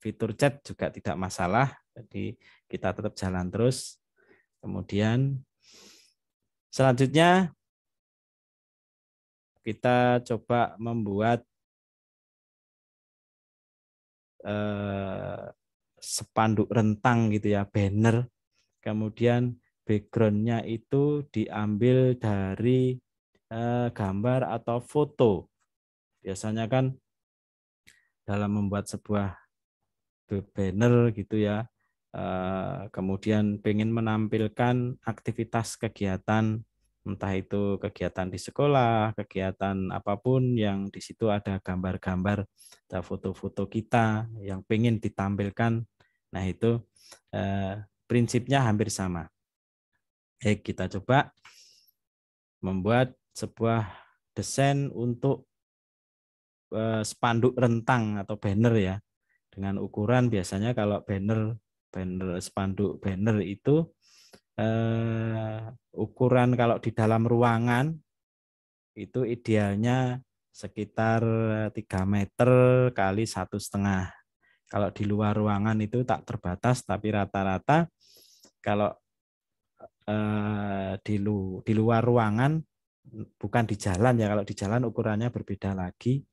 [SPEAKER 1] fitur chat juga tidak masalah. Jadi kita tetap jalan terus. Kemudian selanjutnya kita coba membuat eh, sepanduk rentang gitu ya, banner. Kemudian backgroundnya itu diambil dari eh, gambar atau foto Biasanya kan dalam membuat sebuah banner gitu ya, eh, kemudian pengen menampilkan aktivitas kegiatan entah itu kegiatan di sekolah, kegiatan apapun yang di situ ada gambar-gambar, ada foto-foto kita yang pengen ditampilkan. Nah itu eh, prinsipnya hampir sama. Eh, kita coba membuat sebuah desain untuk Eh, spanduk rentang atau banner ya dengan ukuran biasanya kalau banner banner spanduk banner itu eh, ukuran kalau di dalam ruangan itu idealnya sekitar 3 meter kali satu setengah kalau di luar ruangan itu tak terbatas tapi rata-rata kalau eh, di, lu, di luar ruangan bukan di jalan ya kalau di jalan ukurannya berbeda lagi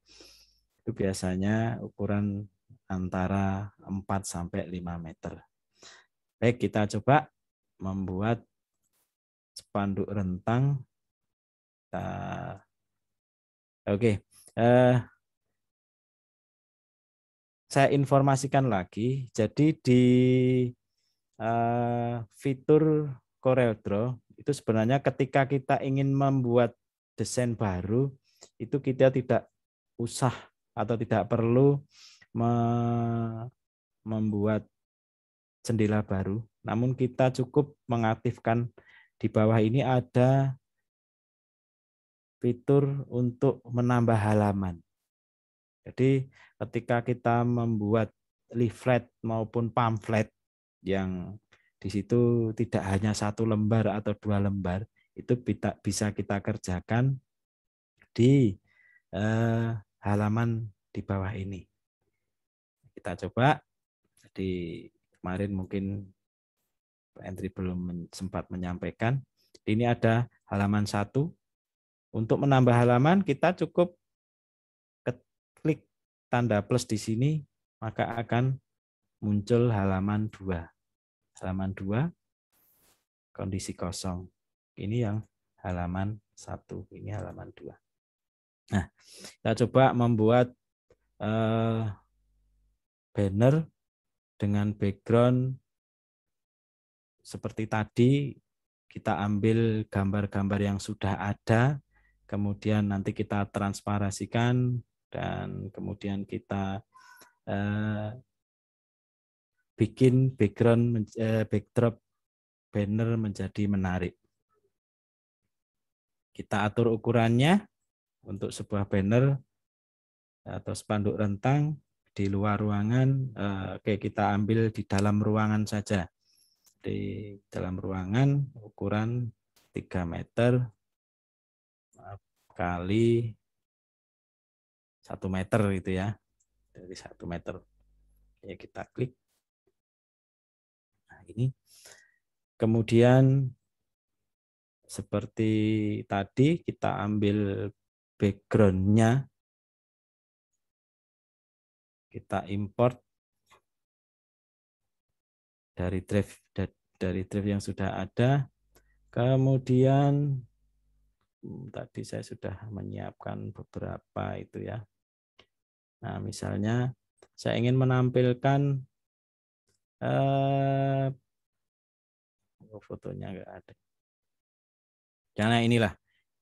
[SPEAKER 1] itu biasanya ukuran antara 4 sampai 5 meter. Baik, kita coba membuat spanduk rentang. Kita... Oke, eh, saya informasikan lagi. Jadi di eh, fitur CorelDraw itu sebenarnya ketika kita ingin membuat desain baru itu kita tidak usah atau tidak perlu me membuat jendela baru. Namun kita cukup mengaktifkan di bawah ini ada fitur untuk menambah halaman. Jadi ketika kita membuat leaflet maupun pamflet yang di situ tidak hanya satu lembar atau dua lembar, itu bisa kita kerjakan di eh, halaman di bawah ini. Kita coba. Jadi kemarin mungkin entry belum sempat menyampaikan. Ini ada halaman satu. Untuk menambah halaman kita cukup klik tanda plus di sini maka akan muncul halaman dua. Halaman dua kondisi kosong. Ini yang halaman satu, ini halaman dua. Nah, kita coba membuat uh, banner dengan background seperti tadi kita ambil gambar-gambar yang sudah ada, kemudian nanti kita transparasikan dan kemudian kita eh, bikin background eh, backdrop banner menjadi menarik. Kita atur ukurannya untuk sebuah banner eh, atau spanduk rentang di luar ruangan eh, oke kita ambil di dalam ruangan saja di dalam ruangan ukuran 3 meter kali satu meter gitu ya dari satu meter ya kita klik nah ini kemudian seperti tadi kita ambil backgroundnya kita import dari drive dari drive yang sudah ada kemudian hmm, tadi saya sudah menyiapkan beberapa itu ya nah misalnya saya ingin menampilkan eh, oh, fotonya enggak ada karena inilah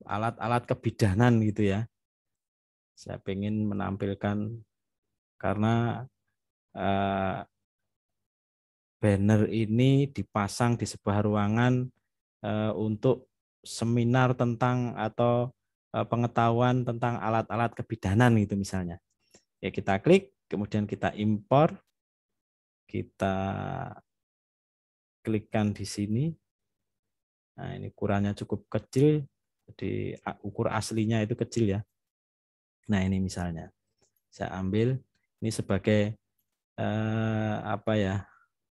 [SPEAKER 1] alat-alat kebidanan gitu ya. Saya ingin menampilkan karena eh, banner ini dipasang di sebuah ruangan eh, untuk seminar tentang atau eh, pengetahuan tentang alat-alat kebidanan gitu misalnya. Ya kita klik, kemudian kita impor, kita klikkan di sini. Nah, ini ukurannya cukup kecil, jadi ukur aslinya itu kecil ya. Nah ini misalnya saya ambil ini sebagai eh, apa ya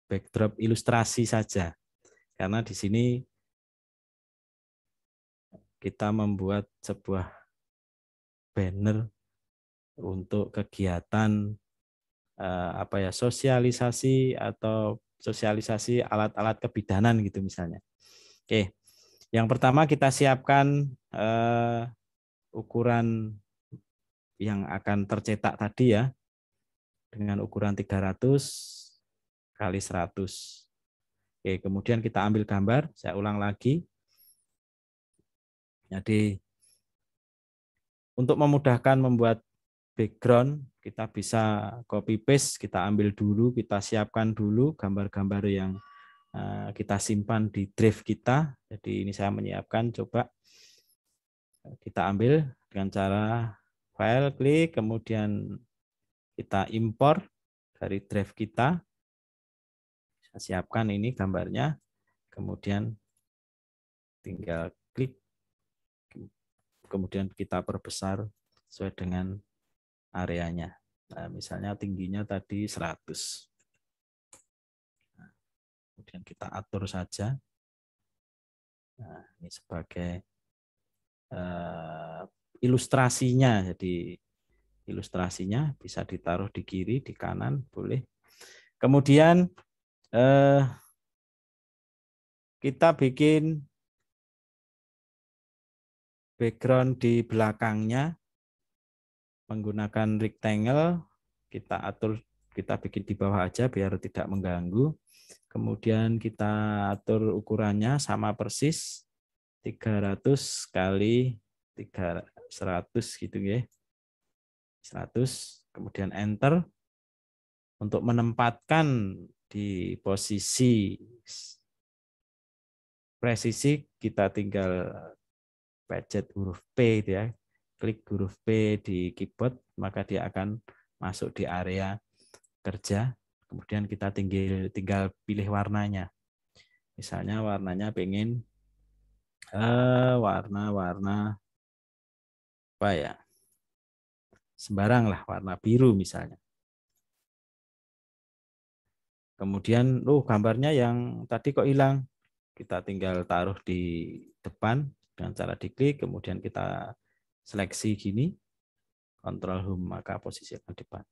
[SPEAKER 1] backdrop ilustrasi saja karena di sini kita membuat sebuah banner untuk kegiatan eh, apa ya sosialisasi atau sosialisasi alat-alat kebidanan gitu misalnya. Oke. Yang pertama kita siapkan uh, ukuran yang akan tercetak tadi ya dengan ukuran 300 kali 100. Oke, kemudian kita ambil gambar, saya ulang lagi. Jadi untuk memudahkan membuat background, kita bisa copy paste, kita ambil dulu, kita siapkan dulu gambar-gambar yang Eh, kita simpan di drive kita. Jadi ini saya menyiapkan, coba kita ambil dengan cara file, klik, kemudian kita import dari drive kita. Saya siapkan ini gambarnya, kemudian tinggal klik, kemudian kita perbesar sesuai dengan areanya. Nah, misalnya tingginya tadi 100. Kemudian kita atur saja. Nah, ini sebagai uh, ilustrasinya. Jadi ilustrasinya bisa ditaruh di kiri, di kanan, boleh. Kemudian uh,
[SPEAKER 2] kita bikin
[SPEAKER 1] background di belakangnya menggunakan rectangle. Kita atur kita bikin di bawah aja biar tidak mengganggu. Kemudian kita atur ukurannya sama persis 300 kali 300 gitu ya. 100, kemudian enter untuk menempatkan di posisi presisi kita tinggal pencet huruf P gitu ya. Klik huruf P di keyboard maka dia akan masuk di area kerja, kemudian kita tinggal, tinggal pilih warnanya. Misalnya warnanya pengen eh, warna warna-warna apa ya? Sembarang lah warna biru misalnya. Kemudian, oh gambarnya yang tadi kok hilang. Kita tinggal taruh di depan dengan cara diklik, kemudian kita seleksi gini, kontrol home maka posisi akan depan.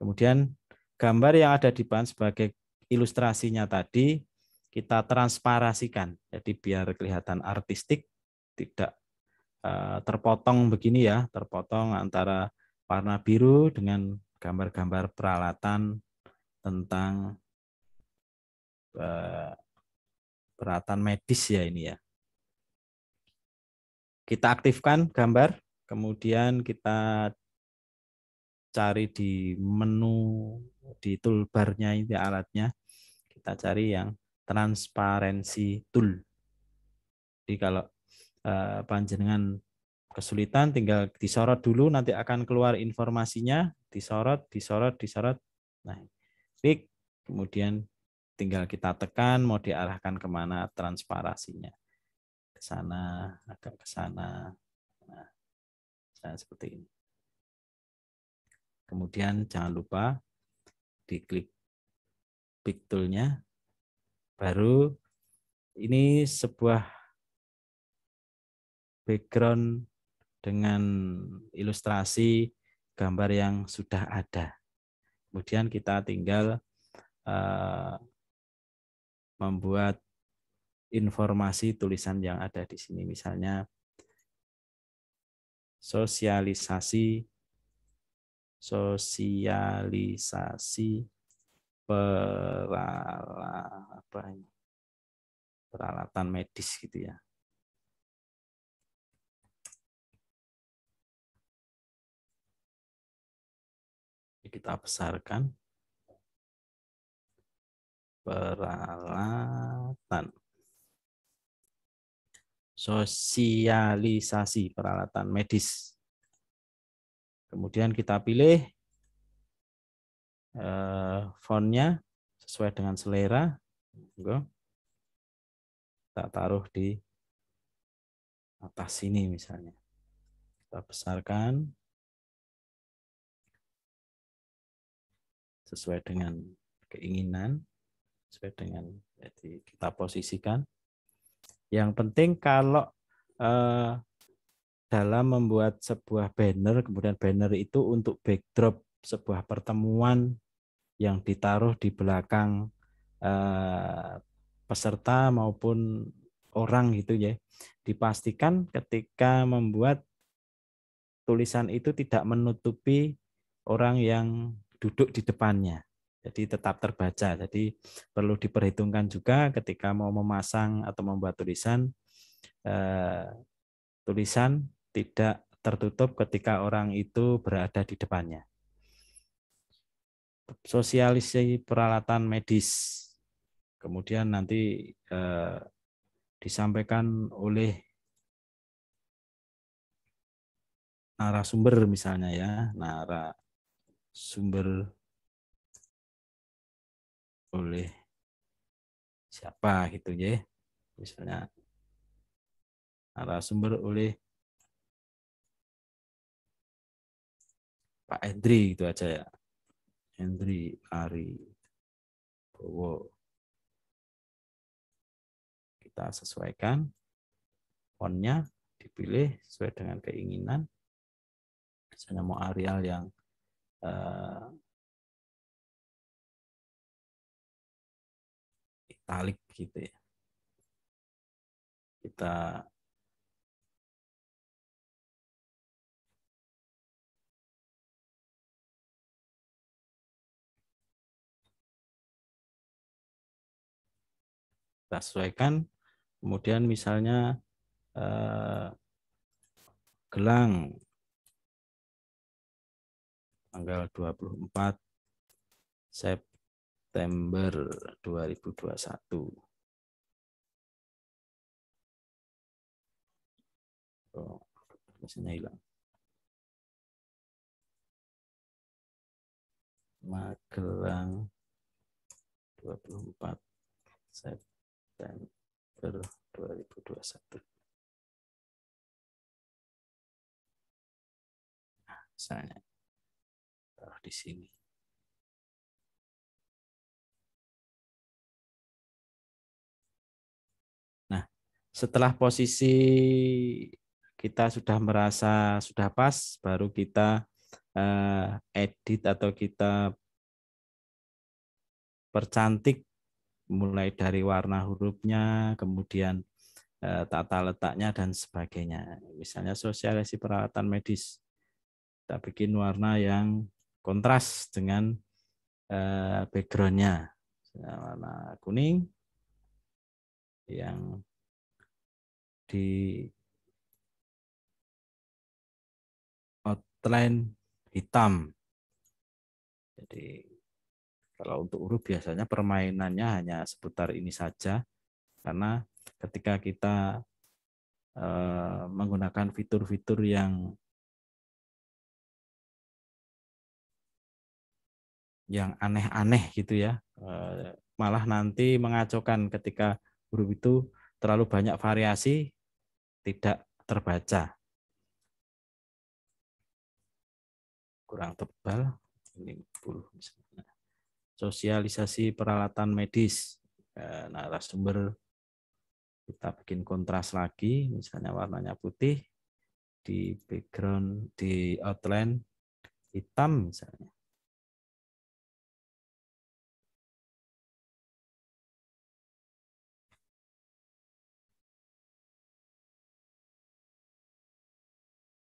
[SPEAKER 1] Kemudian gambar yang ada di bahan sebagai ilustrasinya tadi kita transparasikan. Jadi biar kelihatan artistik, tidak eh, terpotong begini ya, terpotong antara warna biru dengan gambar-gambar peralatan tentang eh, peralatan medis ya ini ya. Kita aktifkan gambar, kemudian kita cari di menu di toolbarnya itu alatnya kita cari yang transparansi tool. Jadi kalau eh, panjenengan kesulitan tinggal disorot dulu nanti akan keluar informasinya disorot disorot disorot nah klik kemudian tinggal kita tekan mau diarahkan kemana transparasinya ke sana agak ke sana nah, seperti ini kemudian jangan lupa diklik tool toolnya baru ini sebuah background dengan ilustrasi gambar yang sudah ada. Kemudian kita tinggal uh, membuat informasi tulisan yang ada di sini. Misalnya sosialisasi sosialisasi peralatan peralatan medis gitu ya.
[SPEAKER 2] Kita besarkan
[SPEAKER 1] peralatan sosialisasi peralatan medis Kemudian kita pilih eh, fontnya sesuai dengan selera. Kita taruh di atas
[SPEAKER 2] sini misalnya. Kita besarkan
[SPEAKER 1] sesuai dengan keinginan, sesuai dengan jadi kita posisikan. Yang penting kalau eh, dalam membuat sebuah banner, kemudian banner itu untuk backdrop sebuah pertemuan yang ditaruh di belakang eh, peserta maupun orang gitu ya. Dipastikan ketika membuat tulisan itu tidak menutupi orang yang duduk di depannya. Jadi tetap terbaca. Jadi perlu diperhitungkan juga ketika mau memasang atau membuat tulisan eh, tulisan tidak tertutup ketika orang itu berada di depannya. Sosialisasi peralatan medis, kemudian nanti eh, disampaikan oleh narasumber misalnya ya,
[SPEAKER 2] narasumber oleh siapa gitu ya, misalnya narasumber oleh Pak Hendri itu aja ya. Hendri Ari Bowo. Kita sesuaikan fontnya dipilih sesuai dengan keinginan. Misalnya mau Arial yang uh, italik gitu ya. Kita
[SPEAKER 1] kita sesuaikan. Kemudian misalnya eh, gelang tanggal
[SPEAKER 2] 24 September 2021. Oh, biasanya hilang. Magelang nah, 24 September. Desember 2021. Nah, misalnya taruh di sini.
[SPEAKER 1] Nah, setelah posisi kita sudah merasa sudah pas, baru kita eh, edit atau kita percantik mulai dari warna hurufnya, kemudian eh, tata letaknya dan sebagainya. Misalnya sosialisasi peralatan medis. Kita bikin warna yang kontras dengan eh, backgroundnya. Warna kuning yang di
[SPEAKER 2] outline hitam.
[SPEAKER 1] Jadi kalau untuk huruf biasanya permainannya hanya seputar ini saja, karena ketika kita eh, menggunakan
[SPEAKER 2] fitur-fitur yang
[SPEAKER 1] yang aneh-aneh gitu ya, eh, malah nanti mengacaukan ketika huruf itu terlalu banyak variasi tidak terbaca. Kurang tebal,
[SPEAKER 2] ini 10 misalnya
[SPEAKER 1] sosialisasi peralatan medis. Eh, narasumber kita bikin kontras lagi, misalnya warnanya putih, di background, di outline hitam misalnya.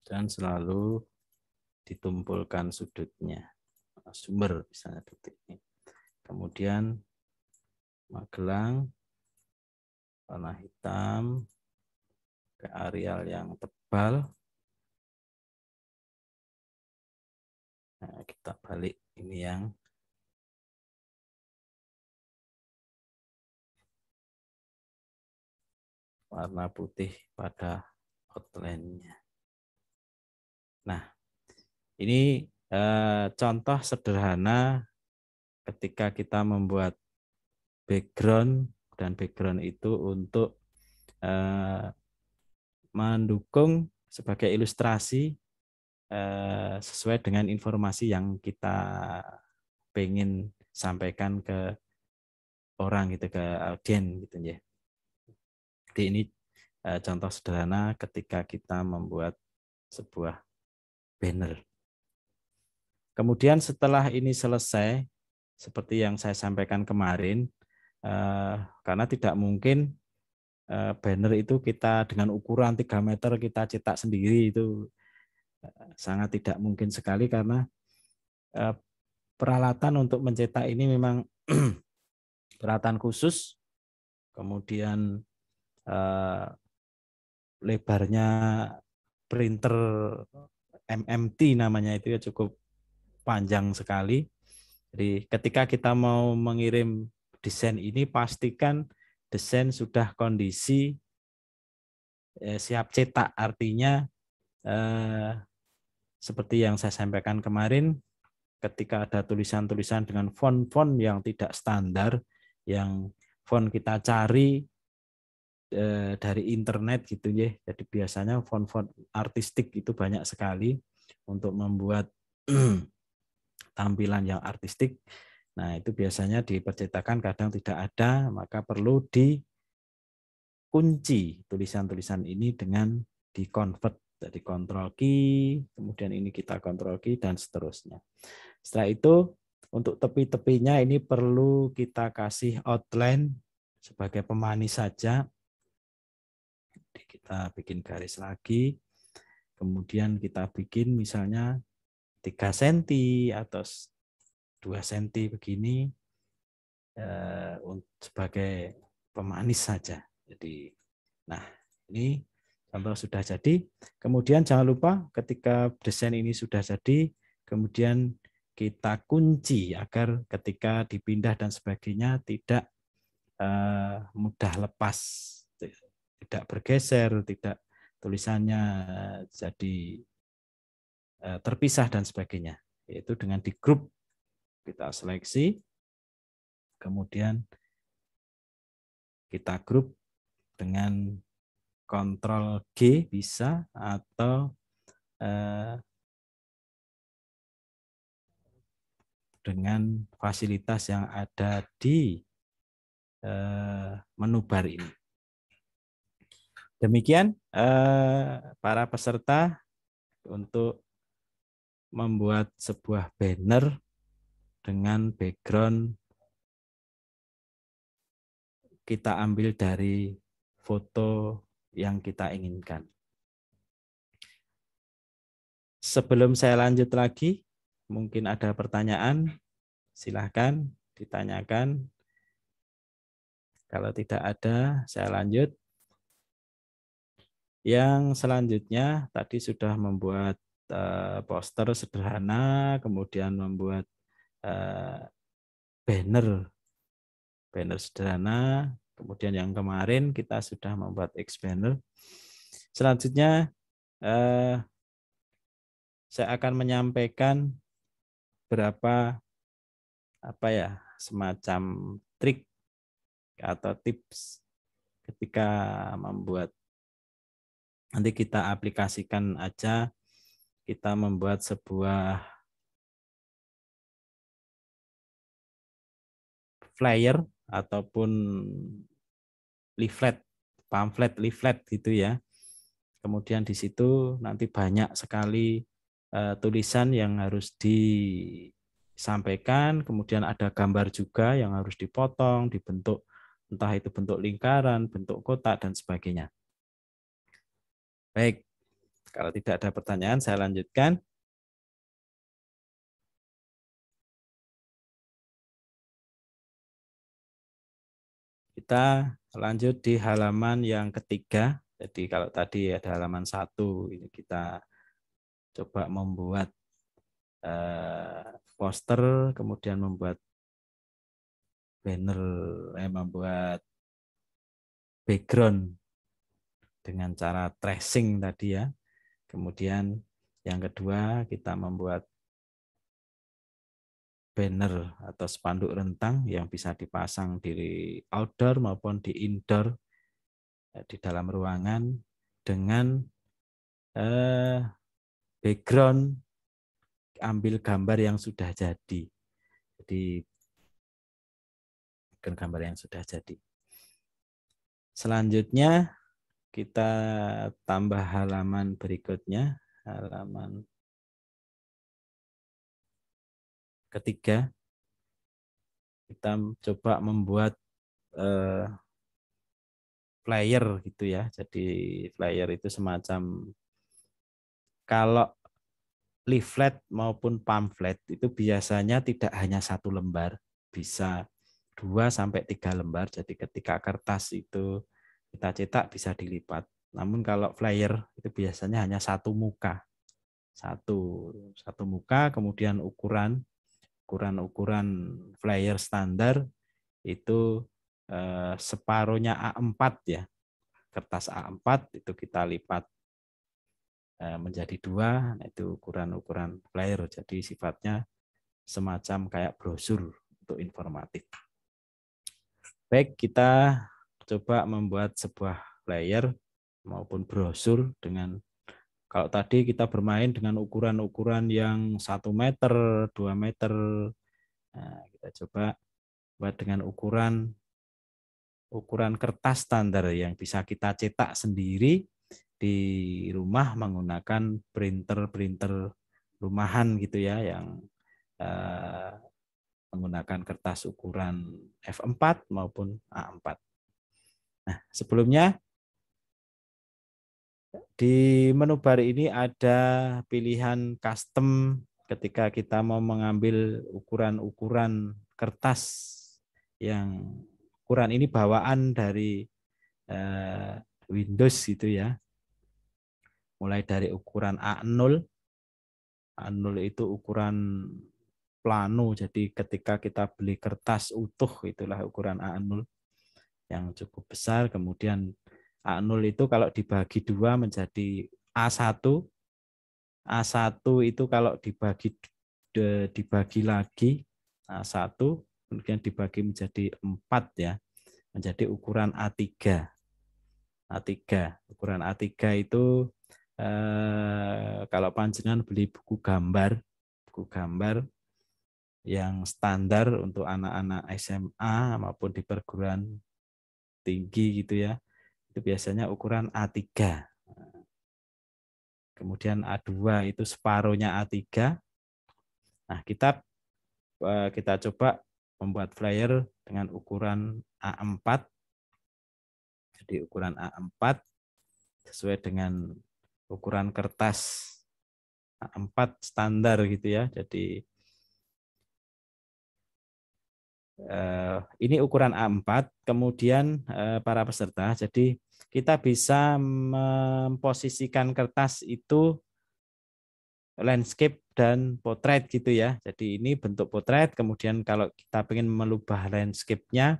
[SPEAKER 1] dan selalu ditumpulkan sudutnya sumber misalnya detik ini kemudian Magelang warna hitam ke areal yang
[SPEAKER 2] tebal nah, kita balik ini yang warna putih pada outline-nya.
[SPEAKER 1] Nah, ini eh, contoh sederhana ketika kita membuat background dan background itu untuk uh, mendukung sebagai ilustrasi uh, sesuai dengan informasi yang kita pengen sampaikan ke orang gitu ke audien gitu ya. Jadi ini uh, contoh sederhana ketika kita membuat sebuah banner. Kemudian setelah ini selesai, seperti yang saya sampaikan kemarin, eh, karena tidak mungkin eh, banner itu kita dengan ukuran 3 meter kita cetak sendiri itu eh, sangat tidak mungkin sekali karena peralatan untuk mencetak ini memang [CLEARS THROAT] peralatan khusus kemudian lebarnya printer MMT namanya itu ya cukup panjang sekali jadi ketika kita mau mengirim desain ini pastikan desain sudah kondisi eh, siap cetak. Artinya eh, seperti yang saya sampaikan kemarin, ketika ada tulisan-tulisan dengan font-font yang tidak standar, yang font kita cari eh, dari internet gitu ya. Jadi biasanya font-font artistik itu banyak sekali untuk membuat [CLEARS THROAT] tampilan yang artistik. Nah, itu biasanya di percetakan kadang tidak ada, maka perlu dikunci tulisan-tulisan ini dengan di-convert. Jadi kontrol key, kemudian ini kita kontrol key, dan seterusnya. Setelah itu, untuk tepi-tepinya ini perlu kita kasih outline sebagai pemanis saja. Jadi kita bikin garis lagi, kemudian kita bikin misalnya tiga senti atau dua senti begini eh, sebagai pemanis saja. Jadi, nah ini contoh sudah jadi. Kemudian jangan lupa ketika desain ini sudah jadi, kemudian kita kunci agar ketika dipindah dan sebagainya tidak eh, mudah lepas, tidak bergeser, tidak tulisannya jadi Eh, terpisah dan sebagainya. Yaitu dengan di grup kita seleksi, kemudian kita grup dengan kontrol G bisa atau eh, dengan fasilitas yang ada di eh, menu bar ini. Demikian para peserta untuk membuat sebuah banner dengan background kita ambil dari foto yang kita inginkan. Sebelum saya lanjut lagi, mungkin ada pertanyaan, silahkan ditanyakan. Kalau tidak ada, saya lanjut. Yang selanjutnya, tadi sudah membuat Eh, poster sederhana, kemudian membuat eh, banner banner sederhana, kemudian yang kemarin kita sudah membuat X banner. Selanjutnya eh, saya akan menyampaikan berapa apa ya semacam trik atau tips ketika membuat nanti kita aplikasikan aja kita membuat sebuah flyer ataupun leaflet, pamflet, leaflet gitu ya. Kemudian di situ nanti banyak sekali uh, tulisan yang harus disampaikan, kemudian ada gambar juga yang harus dipotong, dibentuk entah itu bentuk lingkaran, bentuk kotak dan sebagainya. Baik, kalau tidak ada pertanyaan, saya lanjutkan. Kita lanjut di halaman yang ketiga. Jadi kalau tadi ada halaman satu, ini kita coba membuat eh, poster, kemudian membuat banner, eh, membuat background dengan cara tracing tadi ya. Kemudian yang kedua kita membuat banner atau spanduk rentang yang bisa dipasang di outdoor maupun di indoor eh, di dalam ruangan dengan eh, background ambil gambar yang sudah jadi. Jadi gambar yang sudah jadi. Selanjutnya kita tambah halaman berikutnya, halaman ketiga. Kita coba membuat eh, player gitu ya. Jadi flyer itu semacam kalau leaflet maupun pamflet itu biasanya tidak hanya satu lembar, bisa dua sampai tiga lembar. Jadi ketika kertas itu kita cetak bisa dilipat. Namun kalau flyer itu biasanya hanya satu muka. Satu satu muka kemudian ukuran ukuran-ukuran flyer standar itu eh, separuhnya A4 ya. Kertas A4 itu kita lipat eh, menjadi dua, nah, itu ukuran-ukuran flyer. Jadi sifatnya semacam kayak brosur untuk informatif. Baik, kita coba membuat sebuah layer maupun brosur dengan kalau tadi kita bermain dengan ukuran-ukuran yang satu meter, 2 meter, nah, kita coba buat dengan ukuran ukuran kertas standar yang bisa kita cetak sendiri di rumah menggunakan printer-printer rumahan gitu ya yang eh, menggunakan kertas ukuran F4 maupun A4. Nah, sebelumnya di menu bar ini ada pilihan custom ketika kita mau mengambil ukuran-ukuran kertas yang ukuran ini bawaan dari eh, Windows gitu ya. Mulai dari ukuran A0. A0 itu ukuran plano. Jadi ketika kita beli kertas utuh itulah ukuran A0 yang cukup besar. Kemudian A0 itu kalau dibagi dua menjadi A1. A1 itu kalau dibagi dibagi lagi A1 kemudian dibagi menjadi 4 ya. Menjadi ukuran A3. A3. Ukuran A3 itu eh, kalau panjenengan beli buku gambar, buku gambar yang standar untuk anak-anak SMA maupun di perguruan tinggi gitu ya. Itu biasanya ukuran A3. Kemudian A2 itu separuhnya A3. Nah, kita eh, kita coba membuat flyer dengan ukuran A4. Jadi ukuran A4 sesuai dengan ukuran kertas A4 standar gitu ya. Jadi Eh, ini ukuran A4, kemudian eh, para peserta. Jadi kita bisa memposisikan kertas itu landscape dan potret gitu ya. Jadi ini bentuk potret, kemudian kalau kita ingin melubah landscape-nya,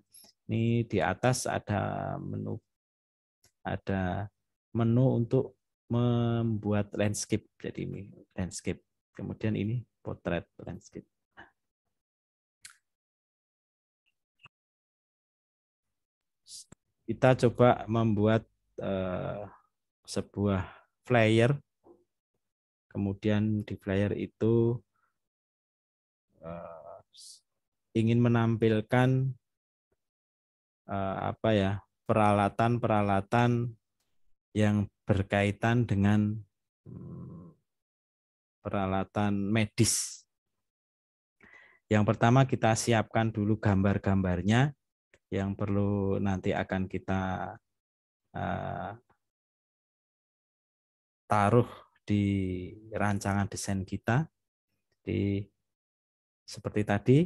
[SPEAKER 1] ini di atas ada menu ada menu untuk membuat landscape. Jadi ini landscape. Kemudian ini potret landscape. kita coba membuat uh, sebuah flyer. Kemudian di flyer itu uh, ingin menampilkan uh, apa ya peralatan-peralatan yang berkaitan dengan hmm, peralatan medis. Yang pertama kita siapkan dulu gambar-gambarnya yang perlu nanti akan kita uh, taruh di rancangan desain kita di seperti tadi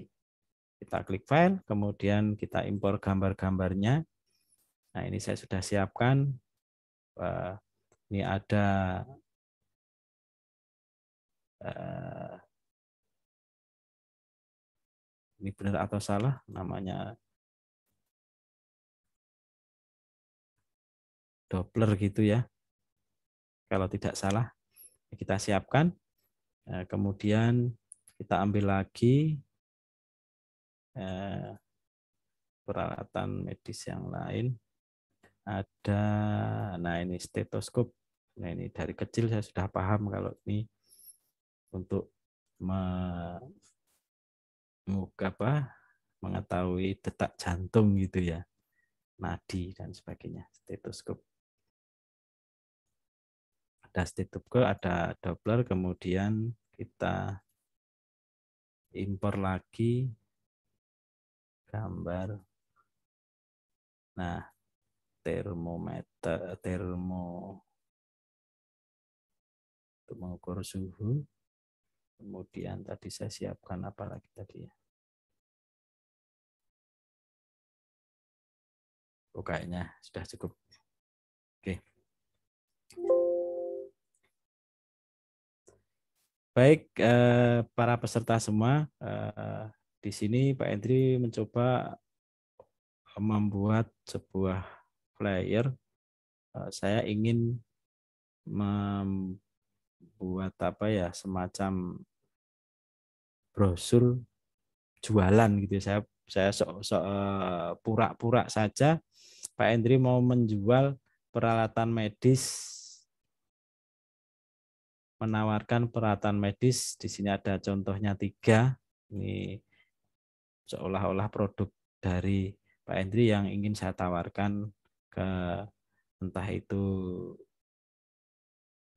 [SPEAKER 1] kita klik file kemudian kita impor gambar-gambarnya nah ini saya sudah siapkan uh, ini ada uh,
[SPEAKER 2] ini benar atau salah namanya
[SPEAKER 1] Doppler gitu ya. Kalau tidak salah ya kita siapkan. Eh, kemudian kita ambil lagi eh, peralatan medis yang lain. Ada, nah ini stetoskop. Nah ini dari kecil saya sudah paham kalau ini untuk me, apa, mengetahui detak jantung gitu ya, nadi dan sebagainya, stetoskop ada stetoke, ada Doppler, kemudian kita impor lagi gambar. Nah, termometer, termo untuk mengukur suhu. Kemudian tadi saya siapkan apa lagi
[SPEAKER 2] tadi ya? Oh,
[SPEAKER 1] kayaknya sudah cukup. Oke. Okay. Baik eh, para peserta semua, eh, di sini Pak Hendri mencoba membuat sebuah flyer. Eh, saya ingin membuat apa ya semacam brosur jualan gitu ya. saya saya sok sok eh, pura-pura saja Pak Hendri mau menjual peralatan medis menawarkan peralatan medis. Di sini ada contohnya tiga. Ini seolah-olah produk dari Pak Hendri yang ingin saya tawarkan ke entah itu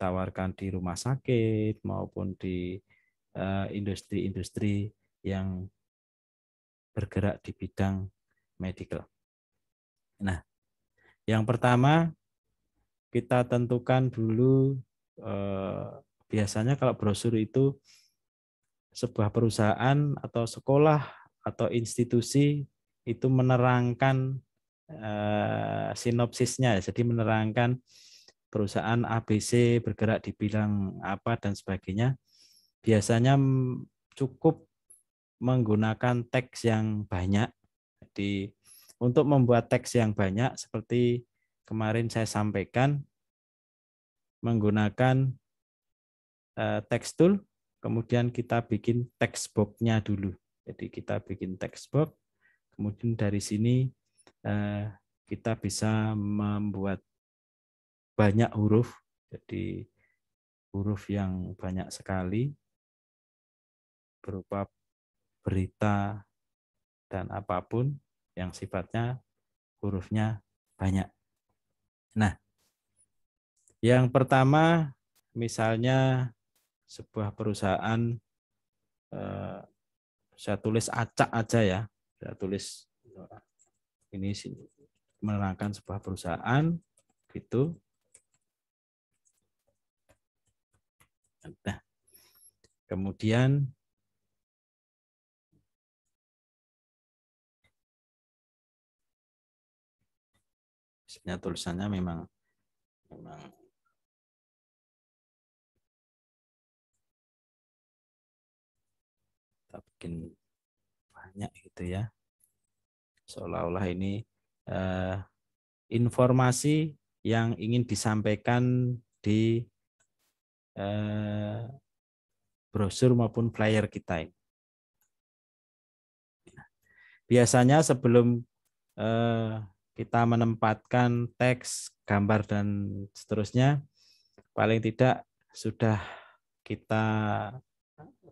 [SPEAKER 1] tawarkan di rumah sakit maupun di eh, industri-industri uh, yang bergerak di bidang medical. Nah, yang pertama kita tentukan dulu uh, Biasanya kalau brosur itu sebuah perusahaan atau sekolah atau institusi itu menerangkan eh, sinopsisnya, jadi menerangkan perusahaan ABC bergerak di bidang apa dan sebagainya. Biasanya cukup menggunakan teks yang banyak. Jadi untuk membuat teks yang banyak seperti kemarin saya sampaikan menggunakan Eh, text tool, kemudian kita bikin text box dulu. Jadi kita bikin text box, kemudian dari sini eh, kita bisa membuat banyak huruf. Jadi huruf yang banyak sekali berupa berita dan apapun yang sifatnya hurufnya banyak. Nah, yang pertama misalnya sebuah perusahaan eh, saya tulis acak aja ya saya tulis ini menerangkan sebuah perusahaan gitu nah kemudian
[SPEAKER 2] sebenarnya tulisannya memang memang semakin banyak
[SPEAKER 1] gitu ya. Seolah-olah ini eh, informasi yang ingin disampaikan di eh, brosur maupun flyer kita ini. Biasanya sebelum eh, kita menempatkan teks, gambar dan seterusnya, paling tidak sudah kita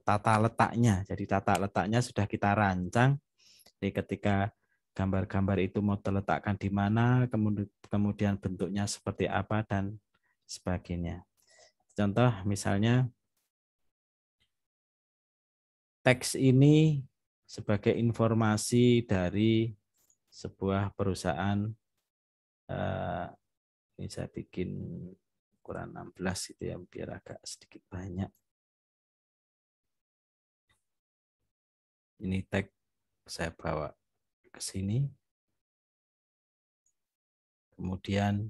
[SPEAKER 1] tata letaknya. Jadi tata letaknya sudah kita rancang. Jadi ketika gambar-gambar itu mau terletakkan di mana, kemudian bentuknya seperti apa dan sebagainya. Contoh misalnya teks ini sebagai informasi dari sebuah perusahaan eh, ini saya bikin ukuran 16 itu ya biar
[SPEAKER 2] agak sedikit banyak. ini tag saya bawa ke sini. Kemudian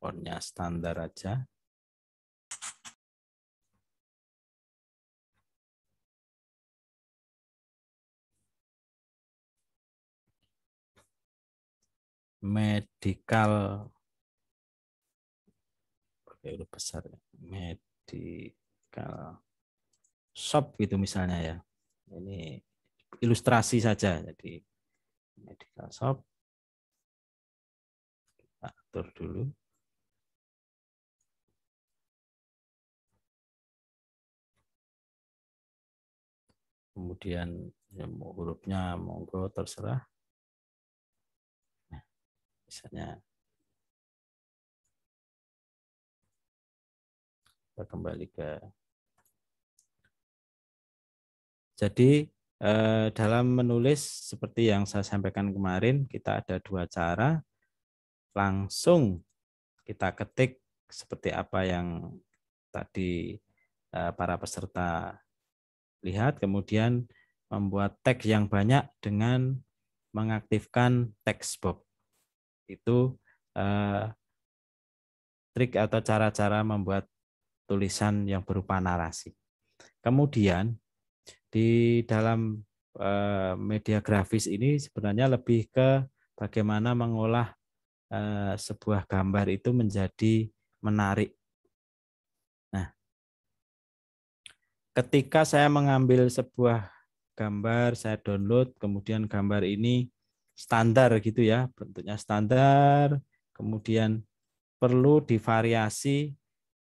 [SPEAKER 2] fontnya standar aja. medical
[SPEAKER 1] pakai huruf besar ya. medical Eh, shop gitu misalnya ya. Ini ilustrasi saja. Jadi medical shop
[SPEAKER 2] kita atur dulu. Kemudian ya mau hurufnya monggo terserah. Nah, misalnya kita kembali ke
[SPEAKER 1] jadi eh, dalam menulis seperti yang saya sampaikan kemarin, kita ada dua cara. Langsung kita ketik seperti apa yang tadi eh, para peserta lihat, kemudian membuat teks yang banyak dengan mengaktifkan text box. Itu eh, trik atau cara-cara membuat tulisan yang berupa narasi. Kemudian di dalam eh, media grafis ini sebenarnya lebih ke bagaimana mengolah eh, sebuah gambar itu menjadi menarik. Nah, ketika saya mengambil sebuah gambar, saya download, kemudian gambar ini standar gitu ya, bentuknya standar, kemudian perlu divariasi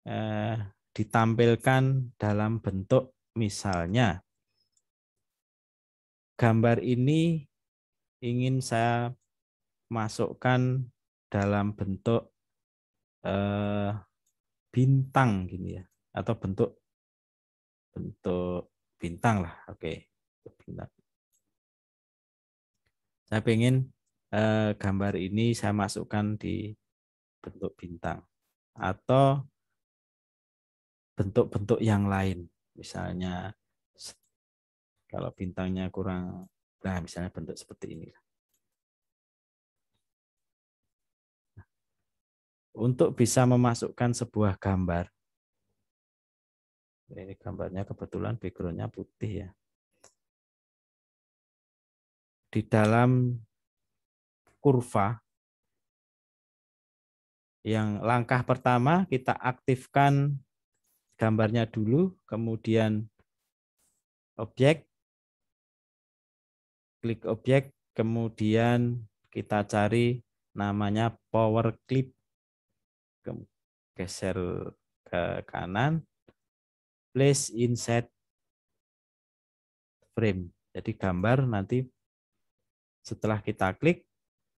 [SPEAKER 1] eh, ditampilkan dalam bentuk misalnya gambar ini ingin saya masukkan dalam bentuk eh, bintang gini ya atau bentuk bentuk bintang lah oke okay. saya ingin eh, gambar ini saya masukkan di bentuk bintang atau bentuk-bentuk yang lain misalnya kalau bintangnya kurang, nah
[SPEAKER 2] misalnya bentuk seperti ini.
[SPEAKER 1] Untuk bisa memasukkan sebuah gambar, ini gambarnya kebetulan backgroundnya putih ya. Di dalam kurva yang langkah pertama kita aktifkan gambarnya dulu, kemudian objek, klik objek, kemudian kita cari namanya power clip. Geser ke kanan, place inside frame. Jadi gambar nanti setelah kita klik,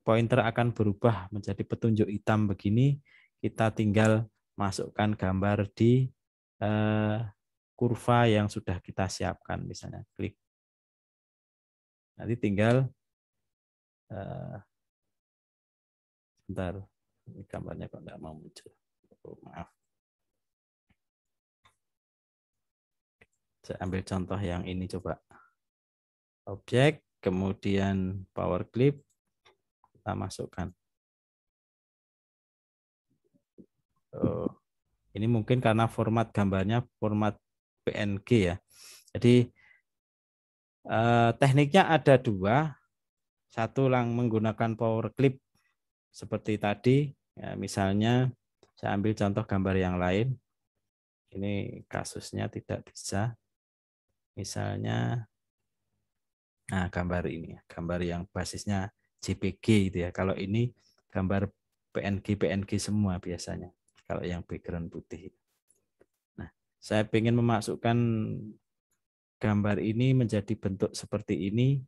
[SPEAKER 1] pointer akan berubah menjadi petunjuk hitam begini. Kita tinggal masukkan gambar di uh, kurva yang sudah kita siapkan. Misalnya klik Nanti
[SPEAKER 2] tinggal eh, sebentar gambarnya kok tidak mau muncul. Oh, maaf.
[SPEAKER 1] Saya ambil contoh yang ini coba. Objek, kemudian power clip, kita masukkan. Oh, ini mungkin karena format gambarnya format PNG ya. Jadi Eh, tekniknya ada dua. Satu yang menggunakan power clip seperti tadi. Ya, misalnya saya ambil contoh gambar yang lain. Ini kasusnya tidak bisa. Misalnya nah gambar ini, gambar yang basisnya JPG itu ya. Kalau ini gambar PNG PNG semua biasanya. Kalau yang background putih. Nah, saya ingin memasukkan gambar ini menjadi bentuk seperti ini,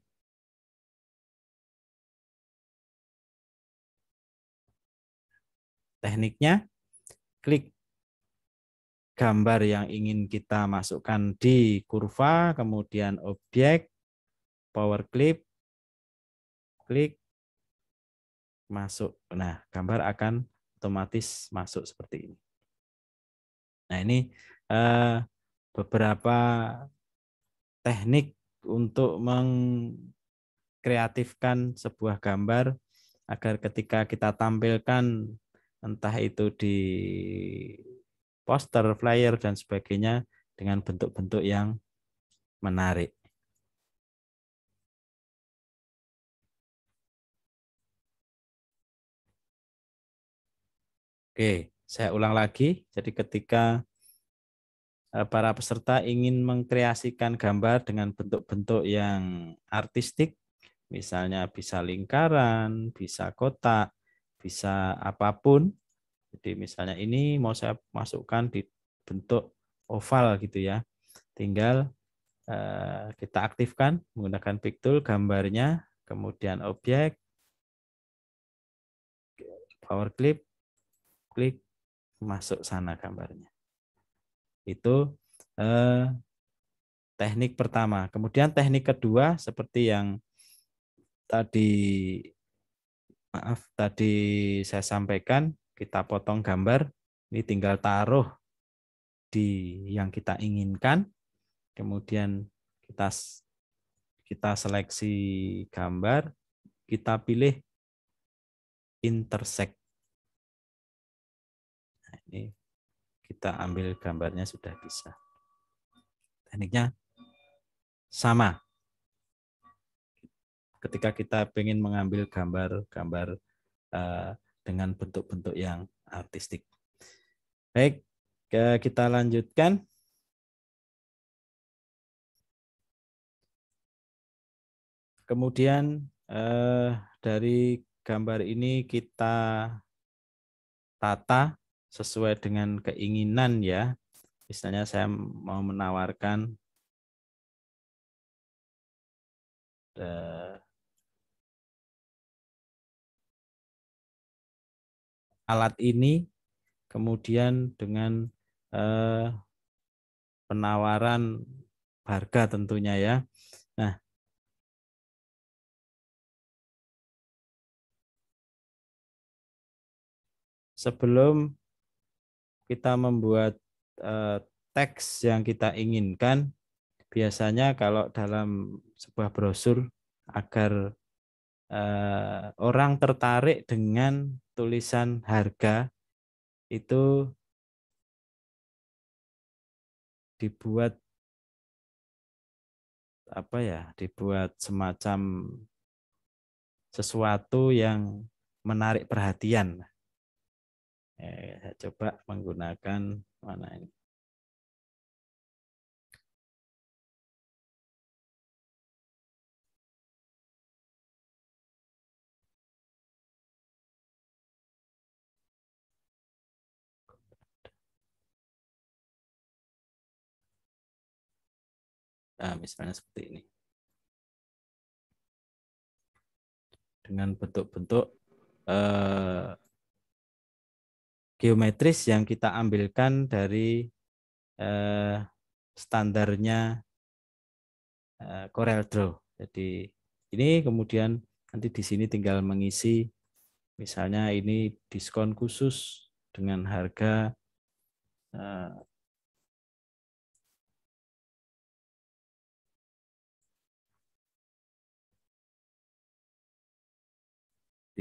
[SPEAKER 1] tekniknya klik gambar yang ingin kita masukkan di kurva, kemudian objek, power clip, klik, masuk. Nah, gambar akan otomatis masuk seperti ini. Nah, ini eh, beberapa teknik untuk mengkreatifkan sebuah gambar agar ketika kita tampilkan entah itu di poster, flyer dan sebagainya dengan bentuk-bentuk yang menarik. Oke, saya ulang lagi. Jadi ketika Eh, para peserta ingin mengkreasikan gambar dengan bentuk-bentuk yang artistik, misalnya bisa lingkaran, bisa kotak, bisa apapun. Jadi misalnya ini mau saya masukkan di bentuk oval gitu ya. Tinggal eh, kita aktifkan menggunakan tool gambarnya, kemudian objek, power clip, klik masuk sana gambarnya. Itu eh, teknik pertama. Kemudian teknik kedua seperti yang tadi maaf tadi saya sampaikan kita potong gambar ini tinggal taruh di yang kita inginkan kemudian kita kita seleksi gambar kita pilih intersect nah, ini kita ambil gambarnya sudah bisa. Tekniknya sama. Ketika kita ingin mengambil gambar-gambar eh, dengan bentuk-bentuk yang artistik. Baik, kita lanjutkan. Kemudian eh, dari gambar ini kita tata sesuai dengan keinginan ya. Misalnya saya mau menawarkan the eh, alat ini kemudian dengan eh, penawaran harga tentunya ya. Nah, sebelum kita membuat uh, teks yang kita inginkan, biasanya kalau dalam sebuah brosur agar uh, orang tertarik dengan tulisan harga itu dibuat apa ya dibuat semacam sesuatu yang menarik perhatian eh, saya coba menggunakan mana ini
[SPEAKER 2] Nah, misalnya seperti ini.
[SPEAKER 1] Dengan bentuk-bentuk eh, geometris yang kita ambilkan dari eh, standarnya eh, Corel Draw. Jadi ini kemudian nanti di sini tinggal mengisi misalnya ini diskon khusus dengan harga eh,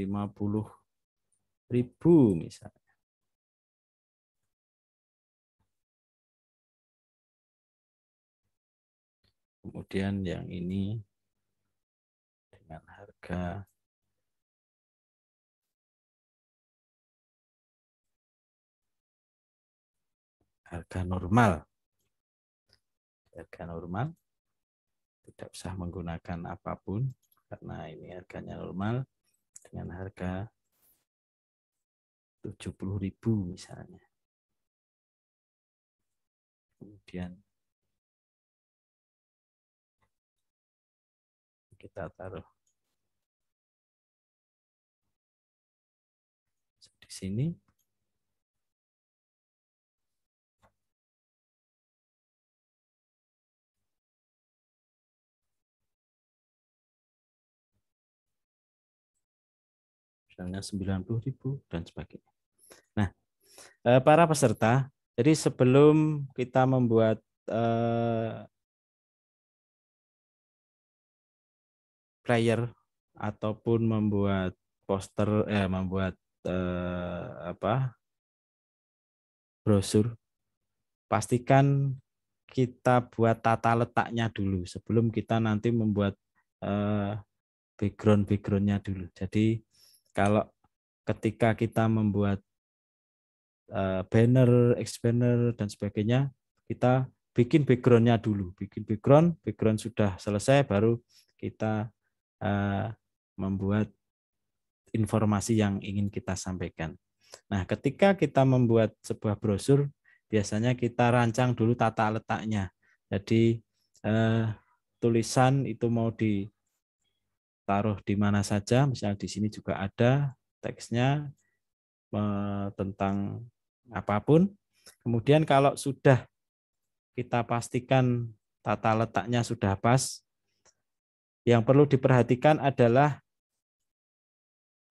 [SPEAKER 2] lima puluh ribu misalnya. Kemudian yang ini dengan harga harga normal.
[SPEAKER 1] Harga normal tidak usah menggunakan apapun karena ini harganya normal dengan harga
[SPEAKER 2] 70.000 misalnya. Kemudian kita taruh di sini.
[SPEAKER 1] Misalnya ribu dan sebagainya. Nah, eh, para peserta, jadi sebelum kita membuat eh, player ataupun membuat poster eh membuat eh, apa brosur pastikan kita buat tata letaknya dulu sebelum kita nanti membuat eh, background backgroundnya dulu jadi kalau ketika kita membuat eh, banner ex banner dan sebagainya kita bikin backgroundnya dulu bikin background background sudah selesai baru kita Eh, membuat informasi yang ingin kita sampaikan. Nah, ketika kita membuat sebuah brosur, biasanya kita rancang dulu tata letaknya. Jadi eh, tulisan itu mau ditaruh di mana saja, misalnya di sini juga ada teksnya eh, tentang apapun. Kemudian kalau sudah kita pastikan tata letaknya sudah pas, yang perlu diperhatikan adalah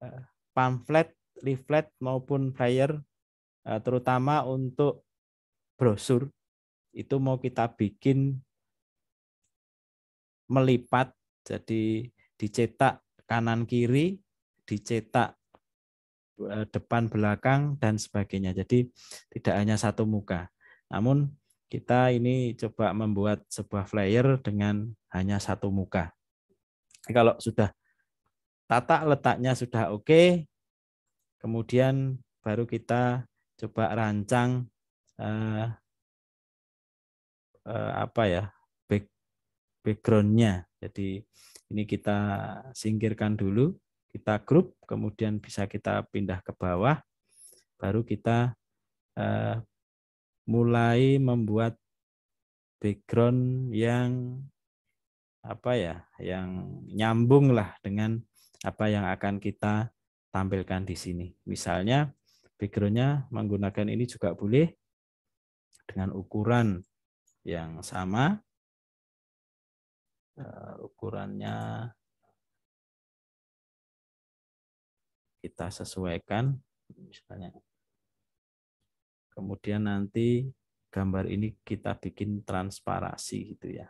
[SPEAKER 1] eh, pamflet, leaflet maupun flyer eh, terutama untuk brosur itu mau kita bikin melipat jadi dicetak kanan kiri, dicetak eh, depan belakang dan sebagainya. Jadi tidak hanya satu muka. Namun kita ini coba membuat sebuah flyer dengan hanya satu muka kalau sudah tata letaknya sudah oke, kemudian baru kita coba rancang eh, eh, apa ya back, backgroundnya. Jadi ini kita singkirkan dulu, kita grup, kemudian bisa kita pindah ke bawah, baru kita eh, mulai membuat background yang apa ya yang nyambung lah dengan apa yang akan kita tampilkan di sini. Misalnya backgroundnya menggunakan ini juga boleh dengan ukuran yang sama. Uh, ukurannya kita sesuaikan misalnya. Kemudian nanti gambar ini kita bikin
[SPEAKER 2] transparasi gitu ya.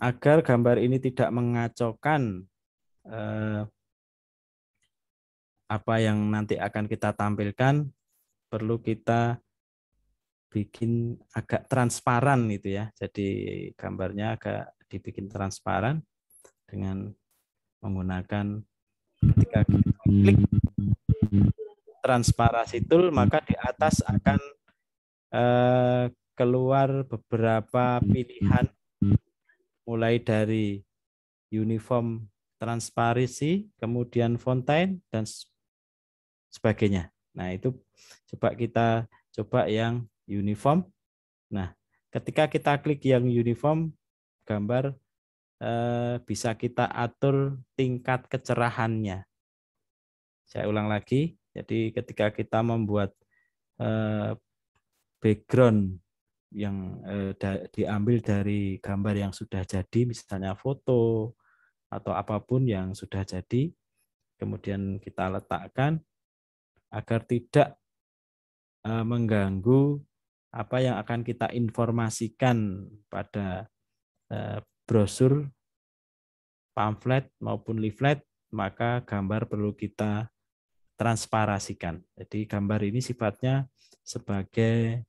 [SPEAKER 1] agar gambar ini tidak mengacaukan eh, apa yang nanti akan kita tampilkan perlu kita bikin agak transparan itu ya jadi gambarnya agak dibikin transparan dengan menggunakan ketika kita klik transparasi tool maka di atas akan eh, keluar beberapa pilihan mulai dari uniform transparisi, kemudian fontain dan sebagainya. Nah, itu coba kita coba yang uniform. Nah, ketika kita klik yang uniform, gambar eh, bisa kita atur tingkat kecerahannya. Saya ulang lagi. Jadi ketika kita membuat eh, background yang eh, da diambil dari gambar yang sudah jadi, misalnya foto atau apapun yang sudah jadi, kemudian kita letakkan agar tidak eh, mengganggu apa yang akan kita informasikan pada eh, brosur, pamflet maupun leaflet, maka gambar perlu kita transparasikan. Jadi gambar ini sifatnya sebagai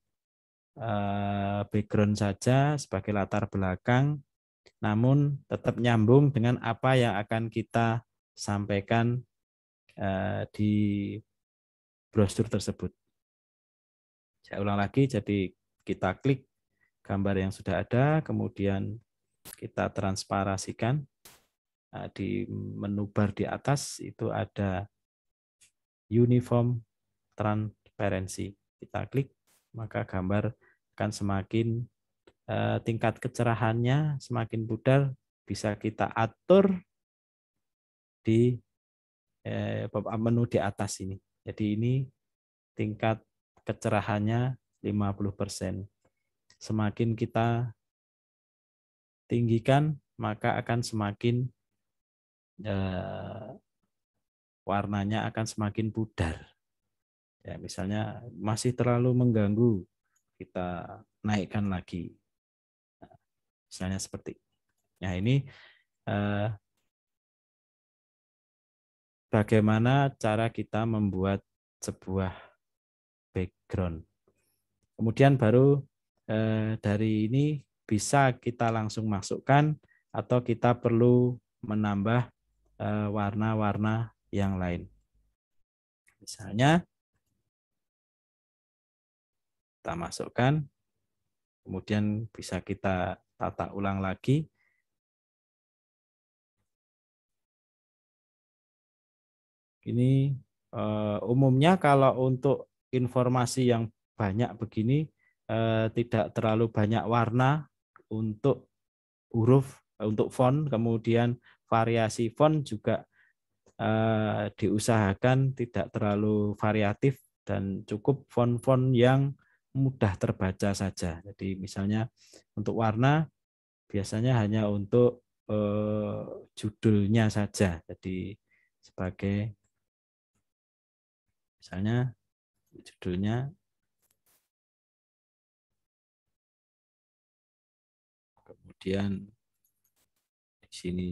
[SPEAKER 1] Eh, background saja sebagai latar belakang, namun tetap nyambung dengan apa yang akan kita sampaikan eh, di brosur tersebut. Saya ulang lagi, jadi kita klik gambar yang sudah ada, kemudian kita transparasikan eh, di menu bar di atas itu ada uniform transparency. Kita klik maka gambar akan semakin eh, tingkat kecerahannya semakin pudar bisa kita atur di eh, menu di atas ini. Jadi ini tingkat kecerahannya 50%. Semakin kita tinggikan, maka akan semakin eh, warnanya akan semakin pudar. Ya, misalnya masih terlalu mengganggu, kita naikkan lagi. Nah, misalnya seperti. Ya, ini eh, bagaimana cara kita membuat sebuah background. Kemudian baru eh, dari ini bisa kita langsung masukkan atau kita perlu menambah eh, warna-warna yang lain. Misalnya kita masukkan,
[SPEAKER 2] kemudian bisa kita tata ulang lagi.
[SPEAKER 1] Ini eh, umumnya kalau untuk informasi yang banyak begini eh, tidak terlalu banyak warna untuk huruf eh, untuk font, kemudian variasi font juga diusahakan tidak terlalu variatif dan cukup font-font yang mudah terbaca saja. Jadi misalnya untuk warna biasanya hanya untuk eh, judulnya saja. Jadi sebagai misalnya
[SPEAKER 2] judulnya kemudian di sini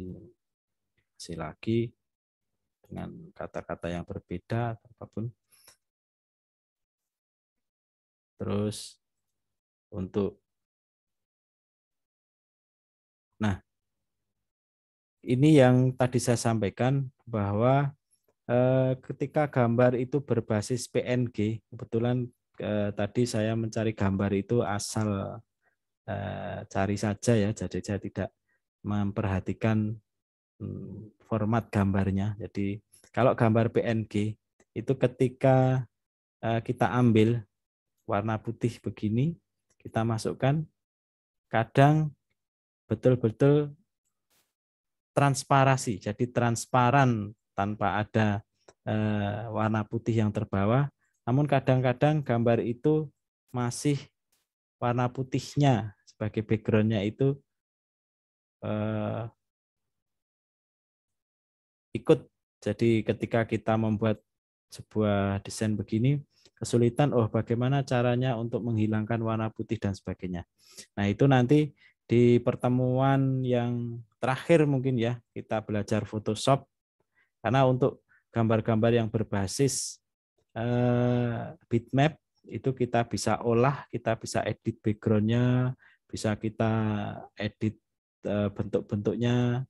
[SPEAKER 2] masih lagi dengan kata-kata yang berbeda apapun Terus untuk
[SPEAKER 1] Nah, ini yang tadi saya sampaikan bahwa eh, ketika gambar itu berbasis PNG, kebetulan eh, tadi saya mencari gambar itu asal eh, cari saja ya, jadi saya tidak memperhatikan hmm, format gambarnya. Jadi kalau gambar PNG itu ketika eh, kita ambil warna putih begini, kita masukkan. Kadang betul-betul transparasi, jadi transparan tanpa ada eh, warna putih yang terbawa. Namun kadang-kadang gambar itu masih warna putihnya sebagai backgroundnya itu eh, ikut. Jadi ketika kita membuat sebuah desain begini, kesulitan, oh bagaimana caranya untuk menghilangkan warna putih dan sebagainya. Nah itu nanti di pertemuan yang terakhir mungkin ya kita belajar Photoshop karena untuk gambar-gambar yang berbasis eh, bitmap itu kita bisa olah, kita bisa edit backgroundnya, bisa kita edit eh, bentuk-bentuknya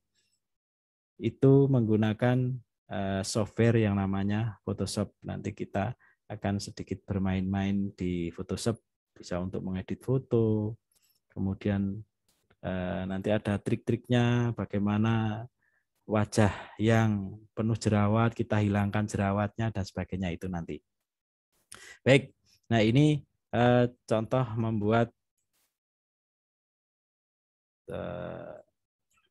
[SPEAKER 1] itu menggunakan eh, software yang namanya Photoshop. Nanti kita akan sedikit bermain-main di Photoshop, bisa untuk mengedit foto, kemudian eh, nanti ada trik-triknya bagaimana wajah yang penuh jerawat, kita hilangkan jerawatnya dan sebagainya itu nanti. Baik, nah ini eh, contoh membuat eh,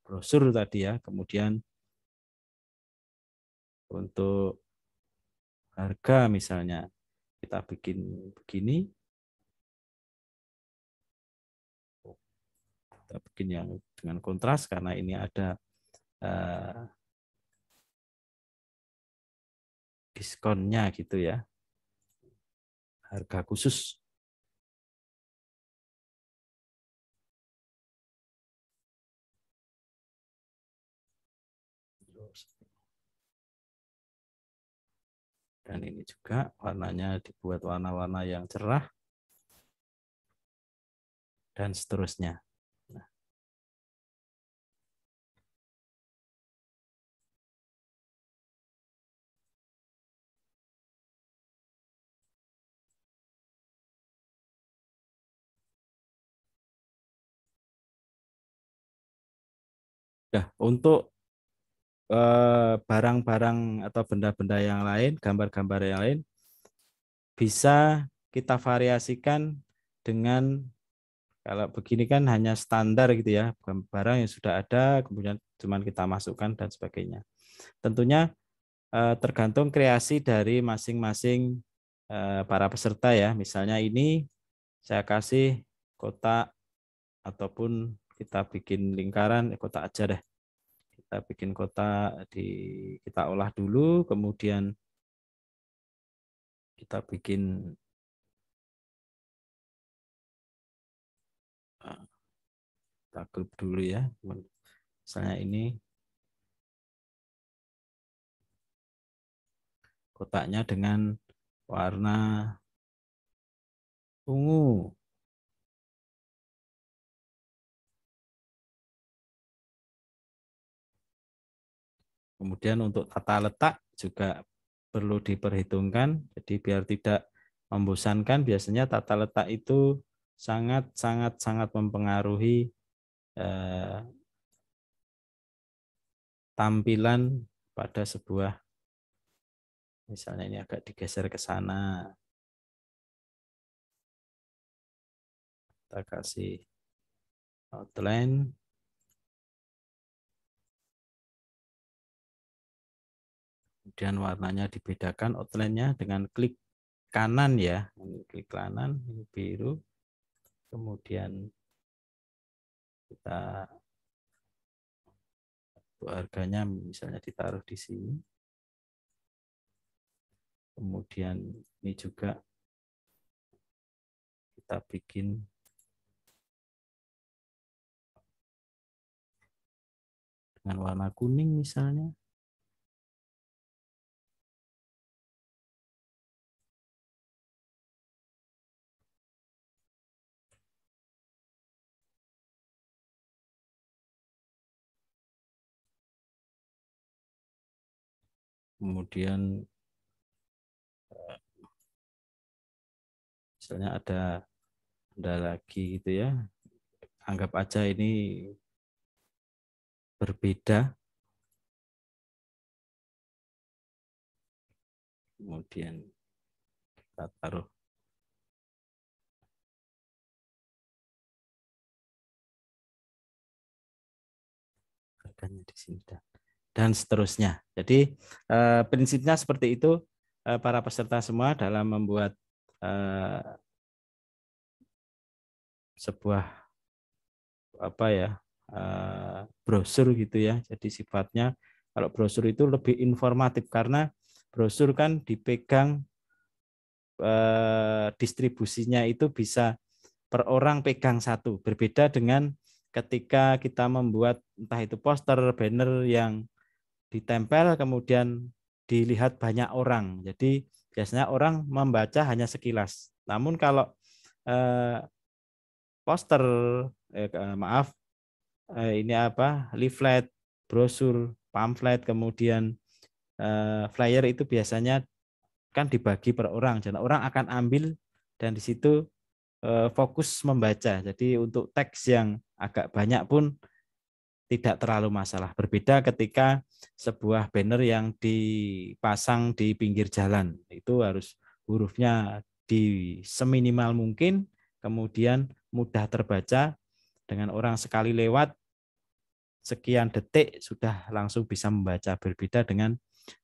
[SPEAKER 1] brosur tadi ya, kemudian
[SPEAKER 2] untuk harga misalnya. Kita bikin begini. Kita bikin yang dengan kontras karena ini ada uh, diskonnya gitu ya. Harga khusus dan ini juga warnanya dibuat warna-warna yang cerah dan seterusnya. Nah. untuk
[SPEAKER 1] Eh, barang-barang atau benda-benda yang lain, gambar-gambar yang lain bisa kita variasikan dengan kalau begini kan hanya standar gitu ya, barang yang sudah ada kemudian cuma kita masukkan dan sebagainya. Tentunya eh, tergantung kreasi dari masing-masing eh, para peserta ya. Misalnya ini saya kasih kotak ataupun kita bikin lingkaran kotak aja deh kita bikin kotak di kita olah dulu kemudian
[SPEAKER 2] kita bikin kita grup dulu ya misalnya ini kotaknya dengan warna ungu
[SPEAKER 1] Kemudian untuk tata letak juga perlu diperhitungkan. Jadi biar tidak membosankan, biasanya tata letak itu sangat sangat sangat mempengaruhi eh, tampilan pada sebuah misalnya ini agak digeser ke sana.
[SPEAKER 2] Kita kasih outline
[SPEAKER 1] kemudian warnanya dibedakan outline-nya dengan klik kanan ya. Ini klik kanan, ini biru. Kemudian kita harganya
[SPEAKER 2] misalnya ditaruh di sini. Kemudian ini juga kita bikin dengan warna kuning misalnya. kemudian eh, misalnya ada ada lagi gitu ya anggap aja ini berbeda kemudian kita taruh harganya di sini dah
[SPEAKER 1] dan seterusnya. Jadi eh, prinsipnya seperti itu eh, para peserta semua dalam membuat eh, sebuah apa ya eh, brosur gitu ya. Jadi sifatnya kalau brosur itu lebih informatif karena brosur kan dipegang eh, distribusinya itu bisa per orang pegang satu. Berbeda dengan ketika kita membuat entah itu poster, banner yang ditempel kemudian dilihat banyak orang. Jadi biasanya orang membaca hanya sekilas. Namun kalau eh, poster eh, maaf eh, ini apa? leaflet, brosur, pamflet kemudian eh, flyer itu biasanya kan dibagi per orang. Jadi orang akan ambil dan di situ eh, fokus membaca. Jadi untuk teks yang agak banyak pun tidak terlalu masalah. Berbeda ketika sebuah banner yang dipasang di pinggir jalan itu harus hurufnya di seminimal mungkin, kemudian mudah terbaca dengan orang sekali lewat sekian detik sudah langsung bisa membaca berbeda dengan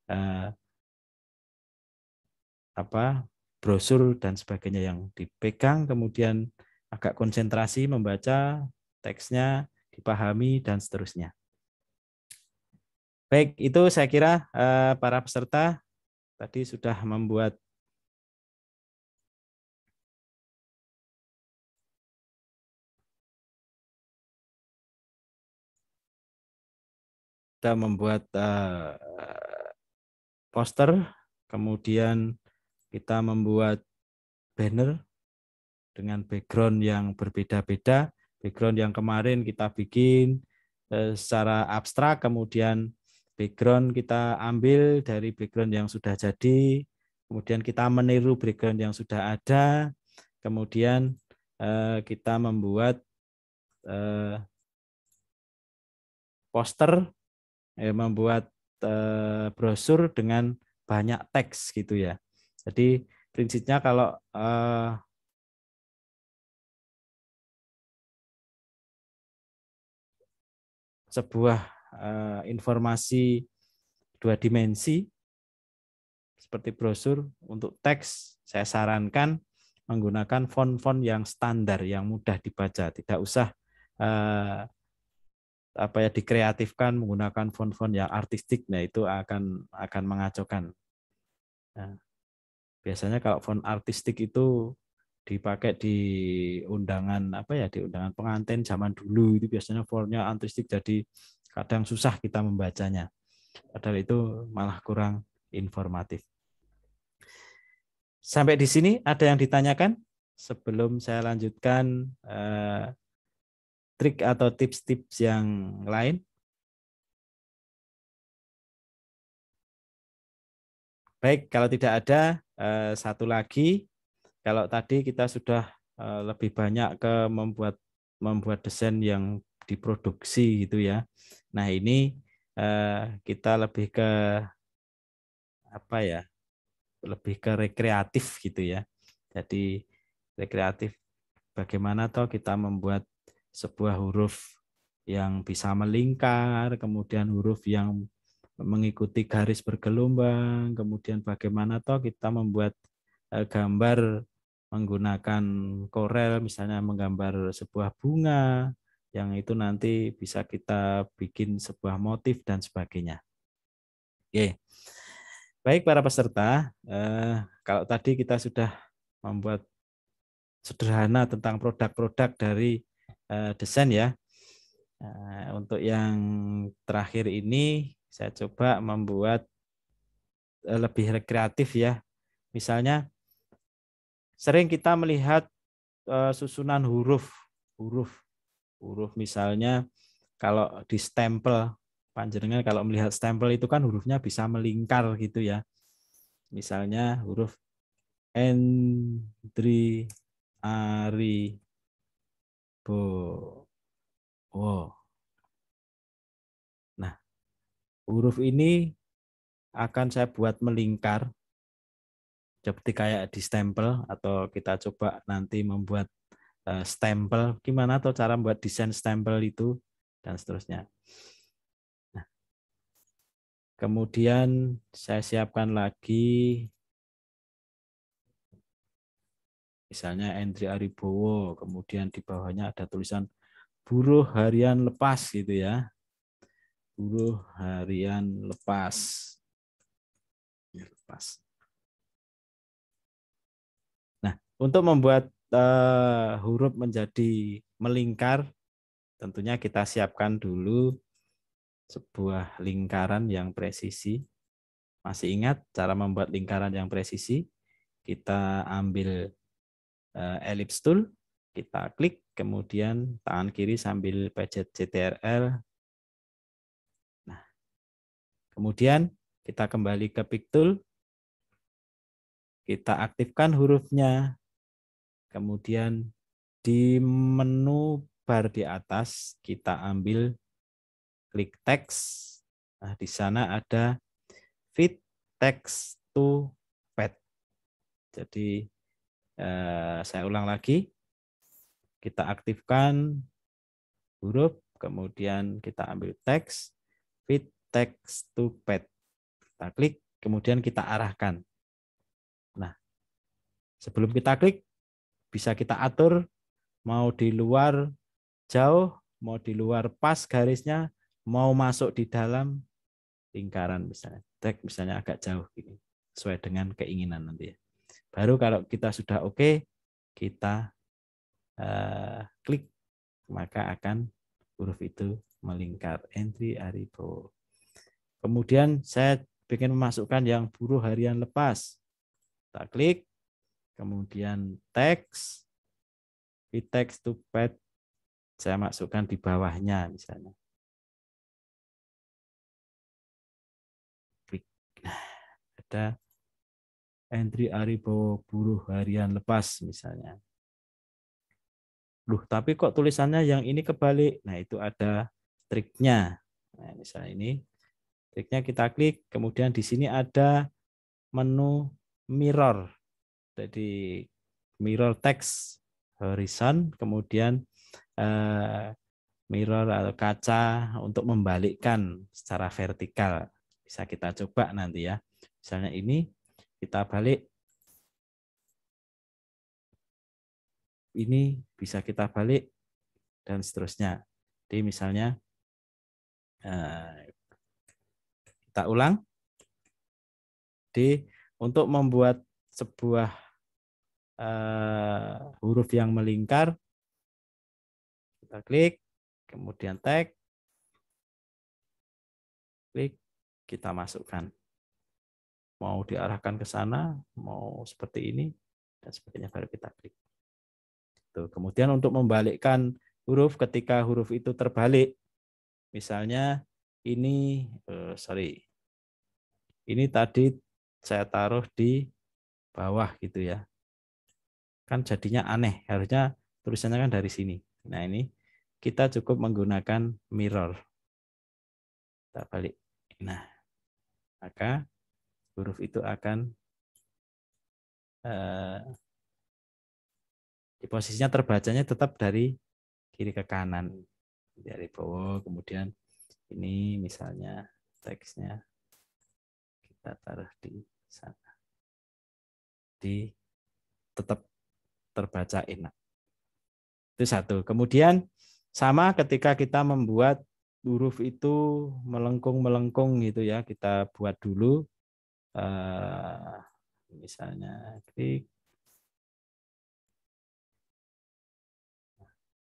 [SPEAKER 1] eh, apa brosur dan sebagainya yang dipegang kemudian agak konsentrasi membaca teksnya dipahami, dan seterusnya. Baik, itu saya kira eh, para peserta tadi sudah membuat
[SPEAKER 2] kita membuat
[SPEAKER 1] eh, poster, kemudian kita membuat banner dengan background yang berbeda-beda background yang kemarin kita bikin eh, secara abstrak, kemudian background kita ambil dari background yang sudah jadi, kemudian kita meniru background yang sudah ada, kemudian eh, kita membuat eh, poster, membuat brosur dengan banyak teks gitu ya. Jadi prinsipnya kalau sebuah uh, informasi dua dimensi seperti brosur untuk teks saya sarankan menggunakan font-font yang standar yang mudah dibaca tidak usah eh, apa ya dikreatifkan menggunakan font-font yang artistik nah itu akan akan mengacaukan nah, biasanya kalau font artistik itu dipakai di undangan apa ya di undangan pengantin zaman dulu itu biasanya fontnya antristik jadi kadang susah kita membacanya padahal itu malah kurang informatif sampai di sini ada yang ditanyakan sebelum saya lanjutkan eh, trik atau tips-tips yang lain baik kalau tidak ada eh, satu lagi kalau tadi kita sudah eh, lebih banyak ke membuat membuat desain yang diproduksi gitu ya. Nah, ini eh, kita lebih ke apa ya? lebih ke rekreatif gitu ya. Jadi rekreatif bagaimana toh kita membuat sebuah huruf yang bisa melingkar, kemudian huruf yang mengikuti garis bergelombang, kemudian bagaimana toh kita membuat eh, gambar menggunakan korel misalnya menggambar sebuah bunga yang itu nanti bisa kita bikin sebuah motif dan sebagainya. Oke. Baik para peserta, eh, kalau tadi kita sudah membuat sederhana tentang produk-produk dari eh, desain ya. Eh, untuk yang terakhir ini saya coba membuat lebih rekreatif ya. Misalnya Sering kita melihat eh, susunan huruf, huruf, huruf misalnya kalau di stempel panjenengan kalau melihat stempel itu kan hurufnya bisa melingkar gitu ya. Misalnya huruf N, Tri Ari Bo.
[SPEAKER 2] Wo Nah, huruf
[SPEAKER 1] ini akan saya buat melingkar seperti kayak di stempel atau kita coba nanti membuat eh, stempel gimana atau cara membuat desain stempel itu dan seterusnya. Nah, kemudian saya siapkan lagi misalnya Endri Aribowo, kemudian di bawahnya ada tulisan buruh harian lepas gitu ya. Buruh harian lepas. Ya, lepas. Untuk membuat uh, huruf menjadi melingkar, tentunya kita siapkan dulu sebuah lingkaran yang presisi. Masih ingat cara membuat lingkaran yang presisi? Kita ambil uh, ellipse tool, kita klik, kemudian tangan kiri sambil pencet CTRL. Nah, kemudian kita kembali ke pick tool, kita aktifkan hurufnya Kemudian di menu bar di atas kita ambil klik teks. Nah, di sana ada fit text to pet. Jadi eh, saya ulang lagi. Kita aktifkan huruf, kemudian kita ambil teks fit text to pet. Kita klik, kemudian kita arahkan. Nah, sebelum kita klik, bisa kita atur mau di luar jauh, mau di luar pas garisnya, mau masuk di dalam lingkaran misalnya. Tek misalnya agak jauh gini, sesuai dengan keinginan nanti. Ya. Baru kalau kita sudah oke, okay, kita uh, klik maka akan huruf itu melingkar. Entry Aribo. Kemudian saya ingin memasukkan yang buruh harian lepas. Kita klik, kemudian teks, di text to pet
[SPEAKER 2] saya masukkan di bawahnya misalnya.
[SPEAKER 1] Klik. Ada entry bawah buruh harian lepas misalnya. Loh, tapi kok tulisannya yang ini kebalik? Nah, itu ada triknya. Nah, misalnya ini triknya kita klik, kemudian di sini ada menu mirror. Jadi mirror text horizon, kemudian eh, mirror atau kaca untuk membalikkan secara vertikal. Bisa kita coba nanti ya. Misalnya ini kita balik. Ini bisa kita balik dan seterusnya. Jadi misalnya eh, kita ulang. di untuk membuat sebuah uh, huruf yang melingkar. Kita klik, kemudian tag. Klik, kita masukkan. Mau diarahkan ke sana, mau seperti ini, dan sebagainya baru kita klik. Tuh. Gitu. Kemudian untuk membalikkan huruf ketika huruf itu terbalik, misalnya ini, uh, sorry, ini tadi saya taruh di bawah gitu ya kan jadinya aneh. Harusnya tulisannya kan dari sini. Nah ini kita cukup menggunakan mirror. Kita balik. Nah, maka huruf itu akan uh, di posisinya terbacanya tetap dari kiri ke kanan. Dari bawah, kemudian ini misalnya teksnya kita taruh di sana. Di tetap terbaca enak. Itu satu. Kemudian sama ketika kita membuat huruf itu melengkung-melengkung gitu ya, kita buat dulu eh, misalnya klik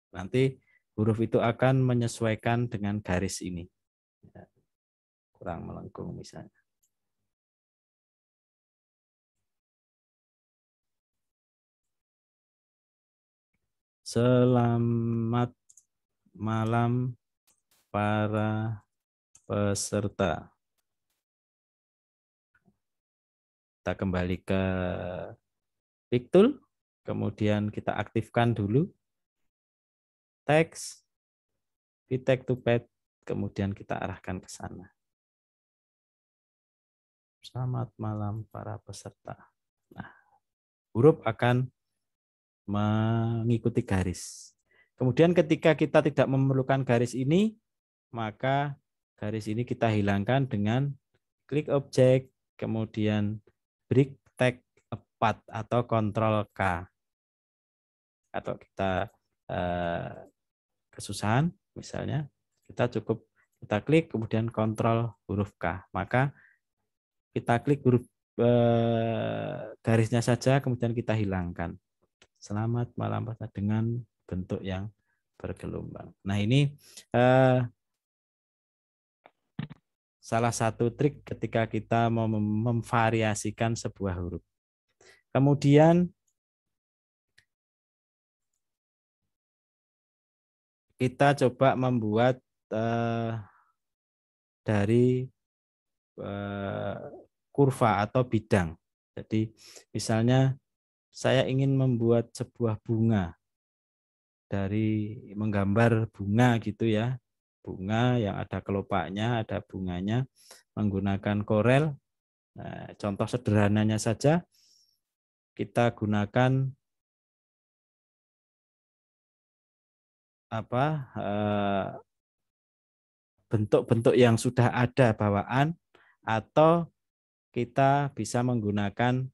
[SPEAKER 1] nanti huruf itu akan menyesuaikan dengan garis ini ya, kurang
[SPEAKER 2] melengkung misalnya
[SPEAKER 1] Selamat malam para peserta. Kita kembali ke Piktul, kemudian kita aktifkan dulu teks, pitek to pet, kemudian kita arahkan ke sana. Selamat malam para peserta. Nah, huruf akan mengikuti garis. Kemudian ketika kita tidak memerlukan garis ini, maka garis ini kita hilangkan dengan klik objek, kemudian break tag apart atau kontrol K. Atau kita eh, kesusahan misalnya, kita cukup kita klik kemudian kontrol huruf K. Maka kita klik huruf eh, garisnya saja kemudian kita hilangkan selamat malam Pak dengan bentuk yang bergelombang. Nah ini eh, salah satu trik ketika kita mem memvariasikan sebuah huruf. Kemudian kita coba membuat eh, dari eh, kurva atau bidang. Jadi misalnya saya ingin membuat sebuah bunga dari menggambar bunga gitu ya. Bunga yang ada kelopaknya, ada bunganya menggunakan korel. Nah, contoh sederhananya saja kita gunakan apa eh, bentuk-bentuk yang sudah ada bawaan atau kita bisa menggunakan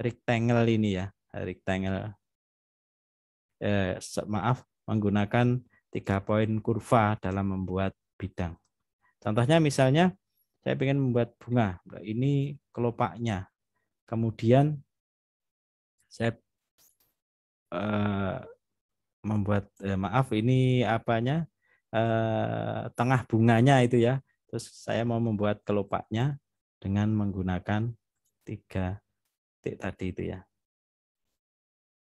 [SPEAKER 1] rectangle ini ya, rectangle. Eh, maaf, menggunakan tiga poin kurva dalam membuat bidang. Contohnya misalnya saya ingin membuat bunga. Nah, ini kelopaknya. Kemudian saya eh, membuat eh, maaf ini apanya eh, tengah bunganya itu ya terus saya mau membuat kelopaknya dengan menggunakan tiga titik tadi itu ya.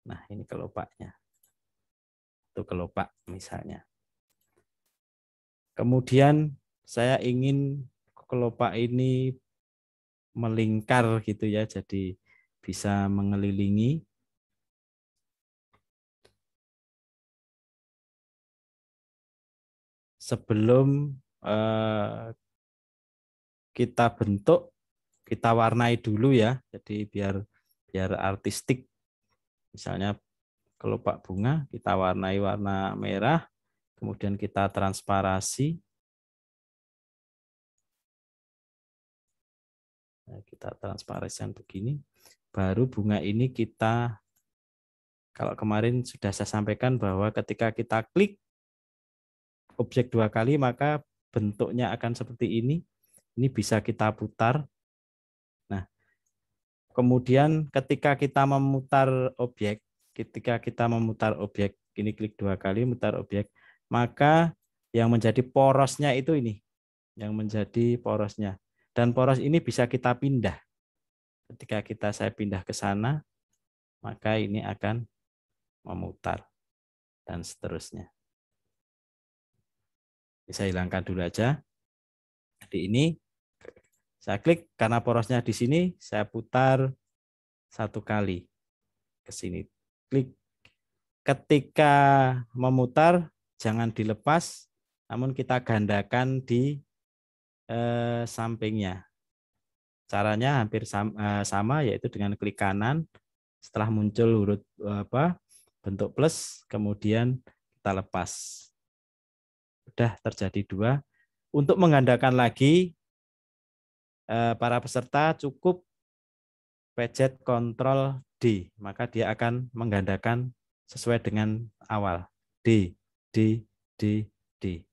[SPEAKER 1] Nah, ini kelopaknya. Itu kelopak misalnya. Kemudian saya ingin kelopak ini melingkar gitu ya, jadi bisa mengelilingi. Sebelum eh, kita bentuk, kita warnai dulu ya, jadi biar biar artistik. Misalnya kelopak bunga kita warnai warna merah, kemudian kita transparasi. Nah, kita transparasikan begini. Baru bunga ini kita, kalau kemarin sudah saya sampaikan bahwa ketika kita klik objek dua kali, maka bentuknya akan seperti ini. Ini bisa kita putar Kemudian ketika kita memutar objek, ketika kita memutar objek, ini klik dua kali mutar objek, maka yang menjadi porosnya itu ini, yang menjadi porosnya. Dan poros ini bisa kita pindah. Ketika kita saya pindah ke sana, maka ini akan memutar dan seterusnya. Saya hilangkan dulu aja. Jadi ini saya klik karena porosnya di sini, saya putar satu kali ke sini. Klik. Ketika memutar, jangan dilepas, namun kita gandakan di eh, sampingnya. Caranya hampir sama, eh, sama, yaitu dengan klik kanan. Setelah muncul huruf apa bentuk plus, kemudian kita lepas. Sudah terjadi dua. Untuk menggandakan lagi, Eh, para peserta cukup pejet kontrol D, maka dia akan menggandakan sesuai dengan awal. D, D, D, D.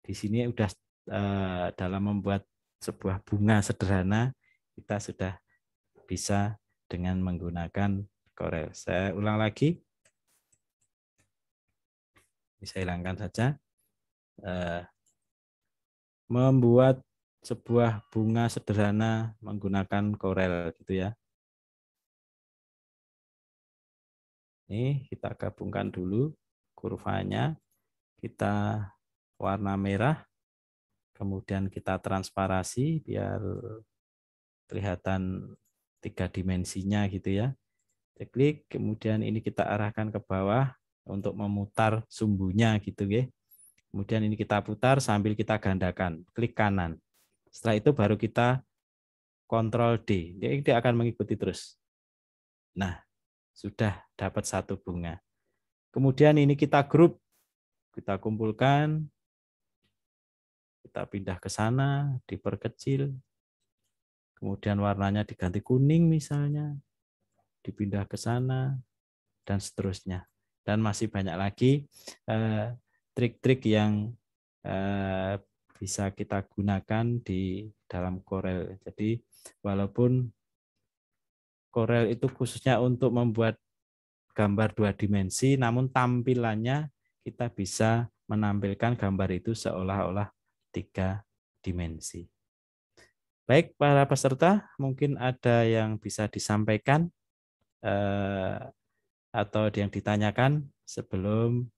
[SPEAKER 1] Di sini sudah eh, dalam membuat sebuah bunga sederhana, kita sudah bisa dengan menggunakan Corel. Saya ulang lagi. Bisa hilangkan saja. Eh, membuat sebuah bunga sederhana menggunakan korel gitu ya. Ini kita gabungkan dulu kurvanya. Kita warna merah. Kemudian kita transparasi biar kelihatan tiga dimensinya gitu ya. Kita klik, kemudian ini kita arahkan ke bawah untuk memutar sumbunya gitu ya. Kemudian ini kita putar sambil kita gandakan. Klik kanan. Setelah itu baru kita kontrol D. Jadi dia akan mengikuti terus. Nah, sudah dapat satu bunga. Kemudian ini kita grup, kita kumpulkan, kita pindah ke sana, diperkecil, kemudian warnanya diganti kuning misalnya, dipindah ke sana, dan seterusnya. Dan masih banyak lagi eh, trik-trik eh, yang eh, bisa kita gunakan di dalam Corel. Jadi walaupun Corel itu khususnya untuk membuat gambar dua dimensi, namun tampilannya kita bisa menampilkan gambar itu seolah-olah tiga dimensi. Baik, para peserta, mungkin ada yang bisa disampaikan eh, atau yang ditanyakan sebelum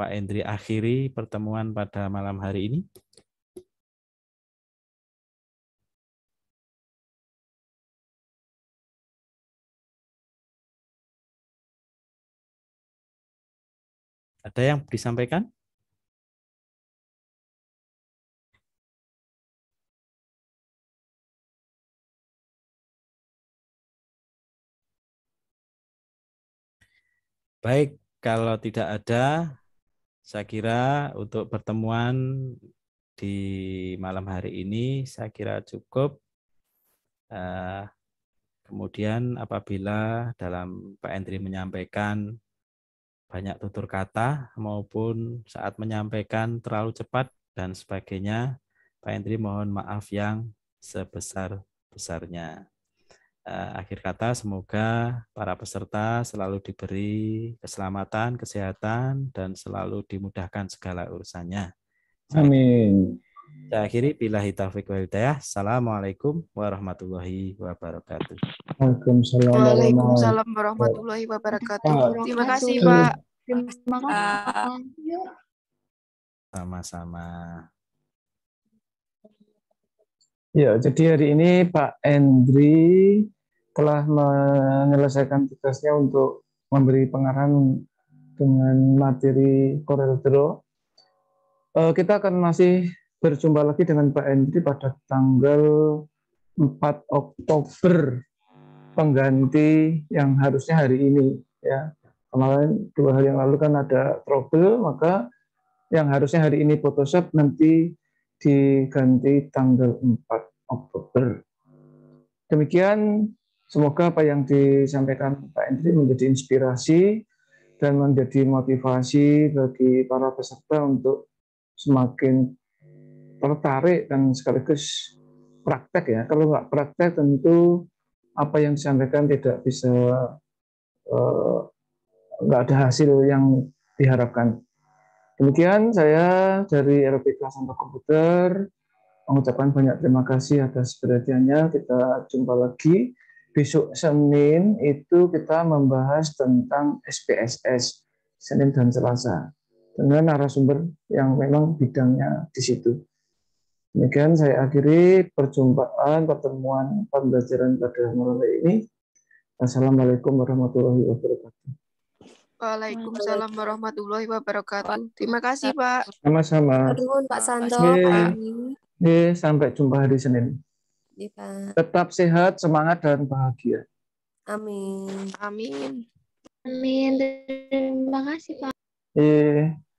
[SPEAKER 1] Pak Endri akhiri pertemuan pada malam hari ini.
[SPEAKER 2] Ada yang disampaikan?
[SPEAKER 1] Baik, kalau tidak ada, saya kira untuk pertemuan di malam hari ini, saya kira cukup. Eh, kemudian apabila dalam Pak Entri menyampaikan banyak tutur kata maupun saat menyampaikan terlalu cepat dan sebagainya. Pak Hendri mohon maaf yang sebesar-besarnya. Eh, akhir kata, semoga para peserta selalu diberi keselamatan, kesehatan, dan selalu dimudahkan segala urusannya. Amin. Saya akhiri bila taufik wal hidayah. Assalamualaikum warahmatullahi wabarakatuh.
[SPEAKER 3] Waalaikumsalam, Waalaikumsalam
[SPEAKER 1] warahmatullahi wabarakatuh. Terima
[SPEAKER 2] kasih, Pak. Terima kasih.
[SPEAKER 1] Sama-sama. Ya,
[SPEAKER 3] jadi hari ini Pak Endri telah menyelesaikan tugasnya untuk memberi pengarahan dengan materi Corel Draw. Eh, kita akan masih berjumpa lagi dengan Pak Hendri pada tanggal 4 Oktober pengganti yang harusnya hari ini ya kemarin dua hari yang lalu kan ada trouble maka yang harusnya hari ini Photoshop nanti diganti tanggal 4 Oktober demikian semoga apa yang disampaikan Pak Hendri menjadi inspirasi dan menjadi motivasi bagi para peserta untuk semakin tertarik dan sekaligus praktek ya. Kalau nggak praktek tentu apa yang disampaikan tidak bisa nggak eh, nggak ada hasil yang diharapkan. Demikian saya dari RPK Santo Komputer mengucapkan banyak terima kasih atas perhatiannya. Kita jumpa lagi besok Senin itu kita membahas tentang SPSS Senin dan Selasa dengan narasumber yang memang bidangnya di situ. Demikian saya akhiri perjumpaan pertemuan pembelajaran pada malam ini. Assalamualaikum warahmatullahi wabarakatuh. Waalaikumsalam warahmatullahi wabarakatuh. Terima kasih Pak. Sama-sama. Pak Santo. Ye, sampai jumpa hari Senin. Iya, Tetap sehat, semangat, dan bahagia. Amin. Amin. Amin. Terima kasih Pak.
[SPEAKER 2] Eh.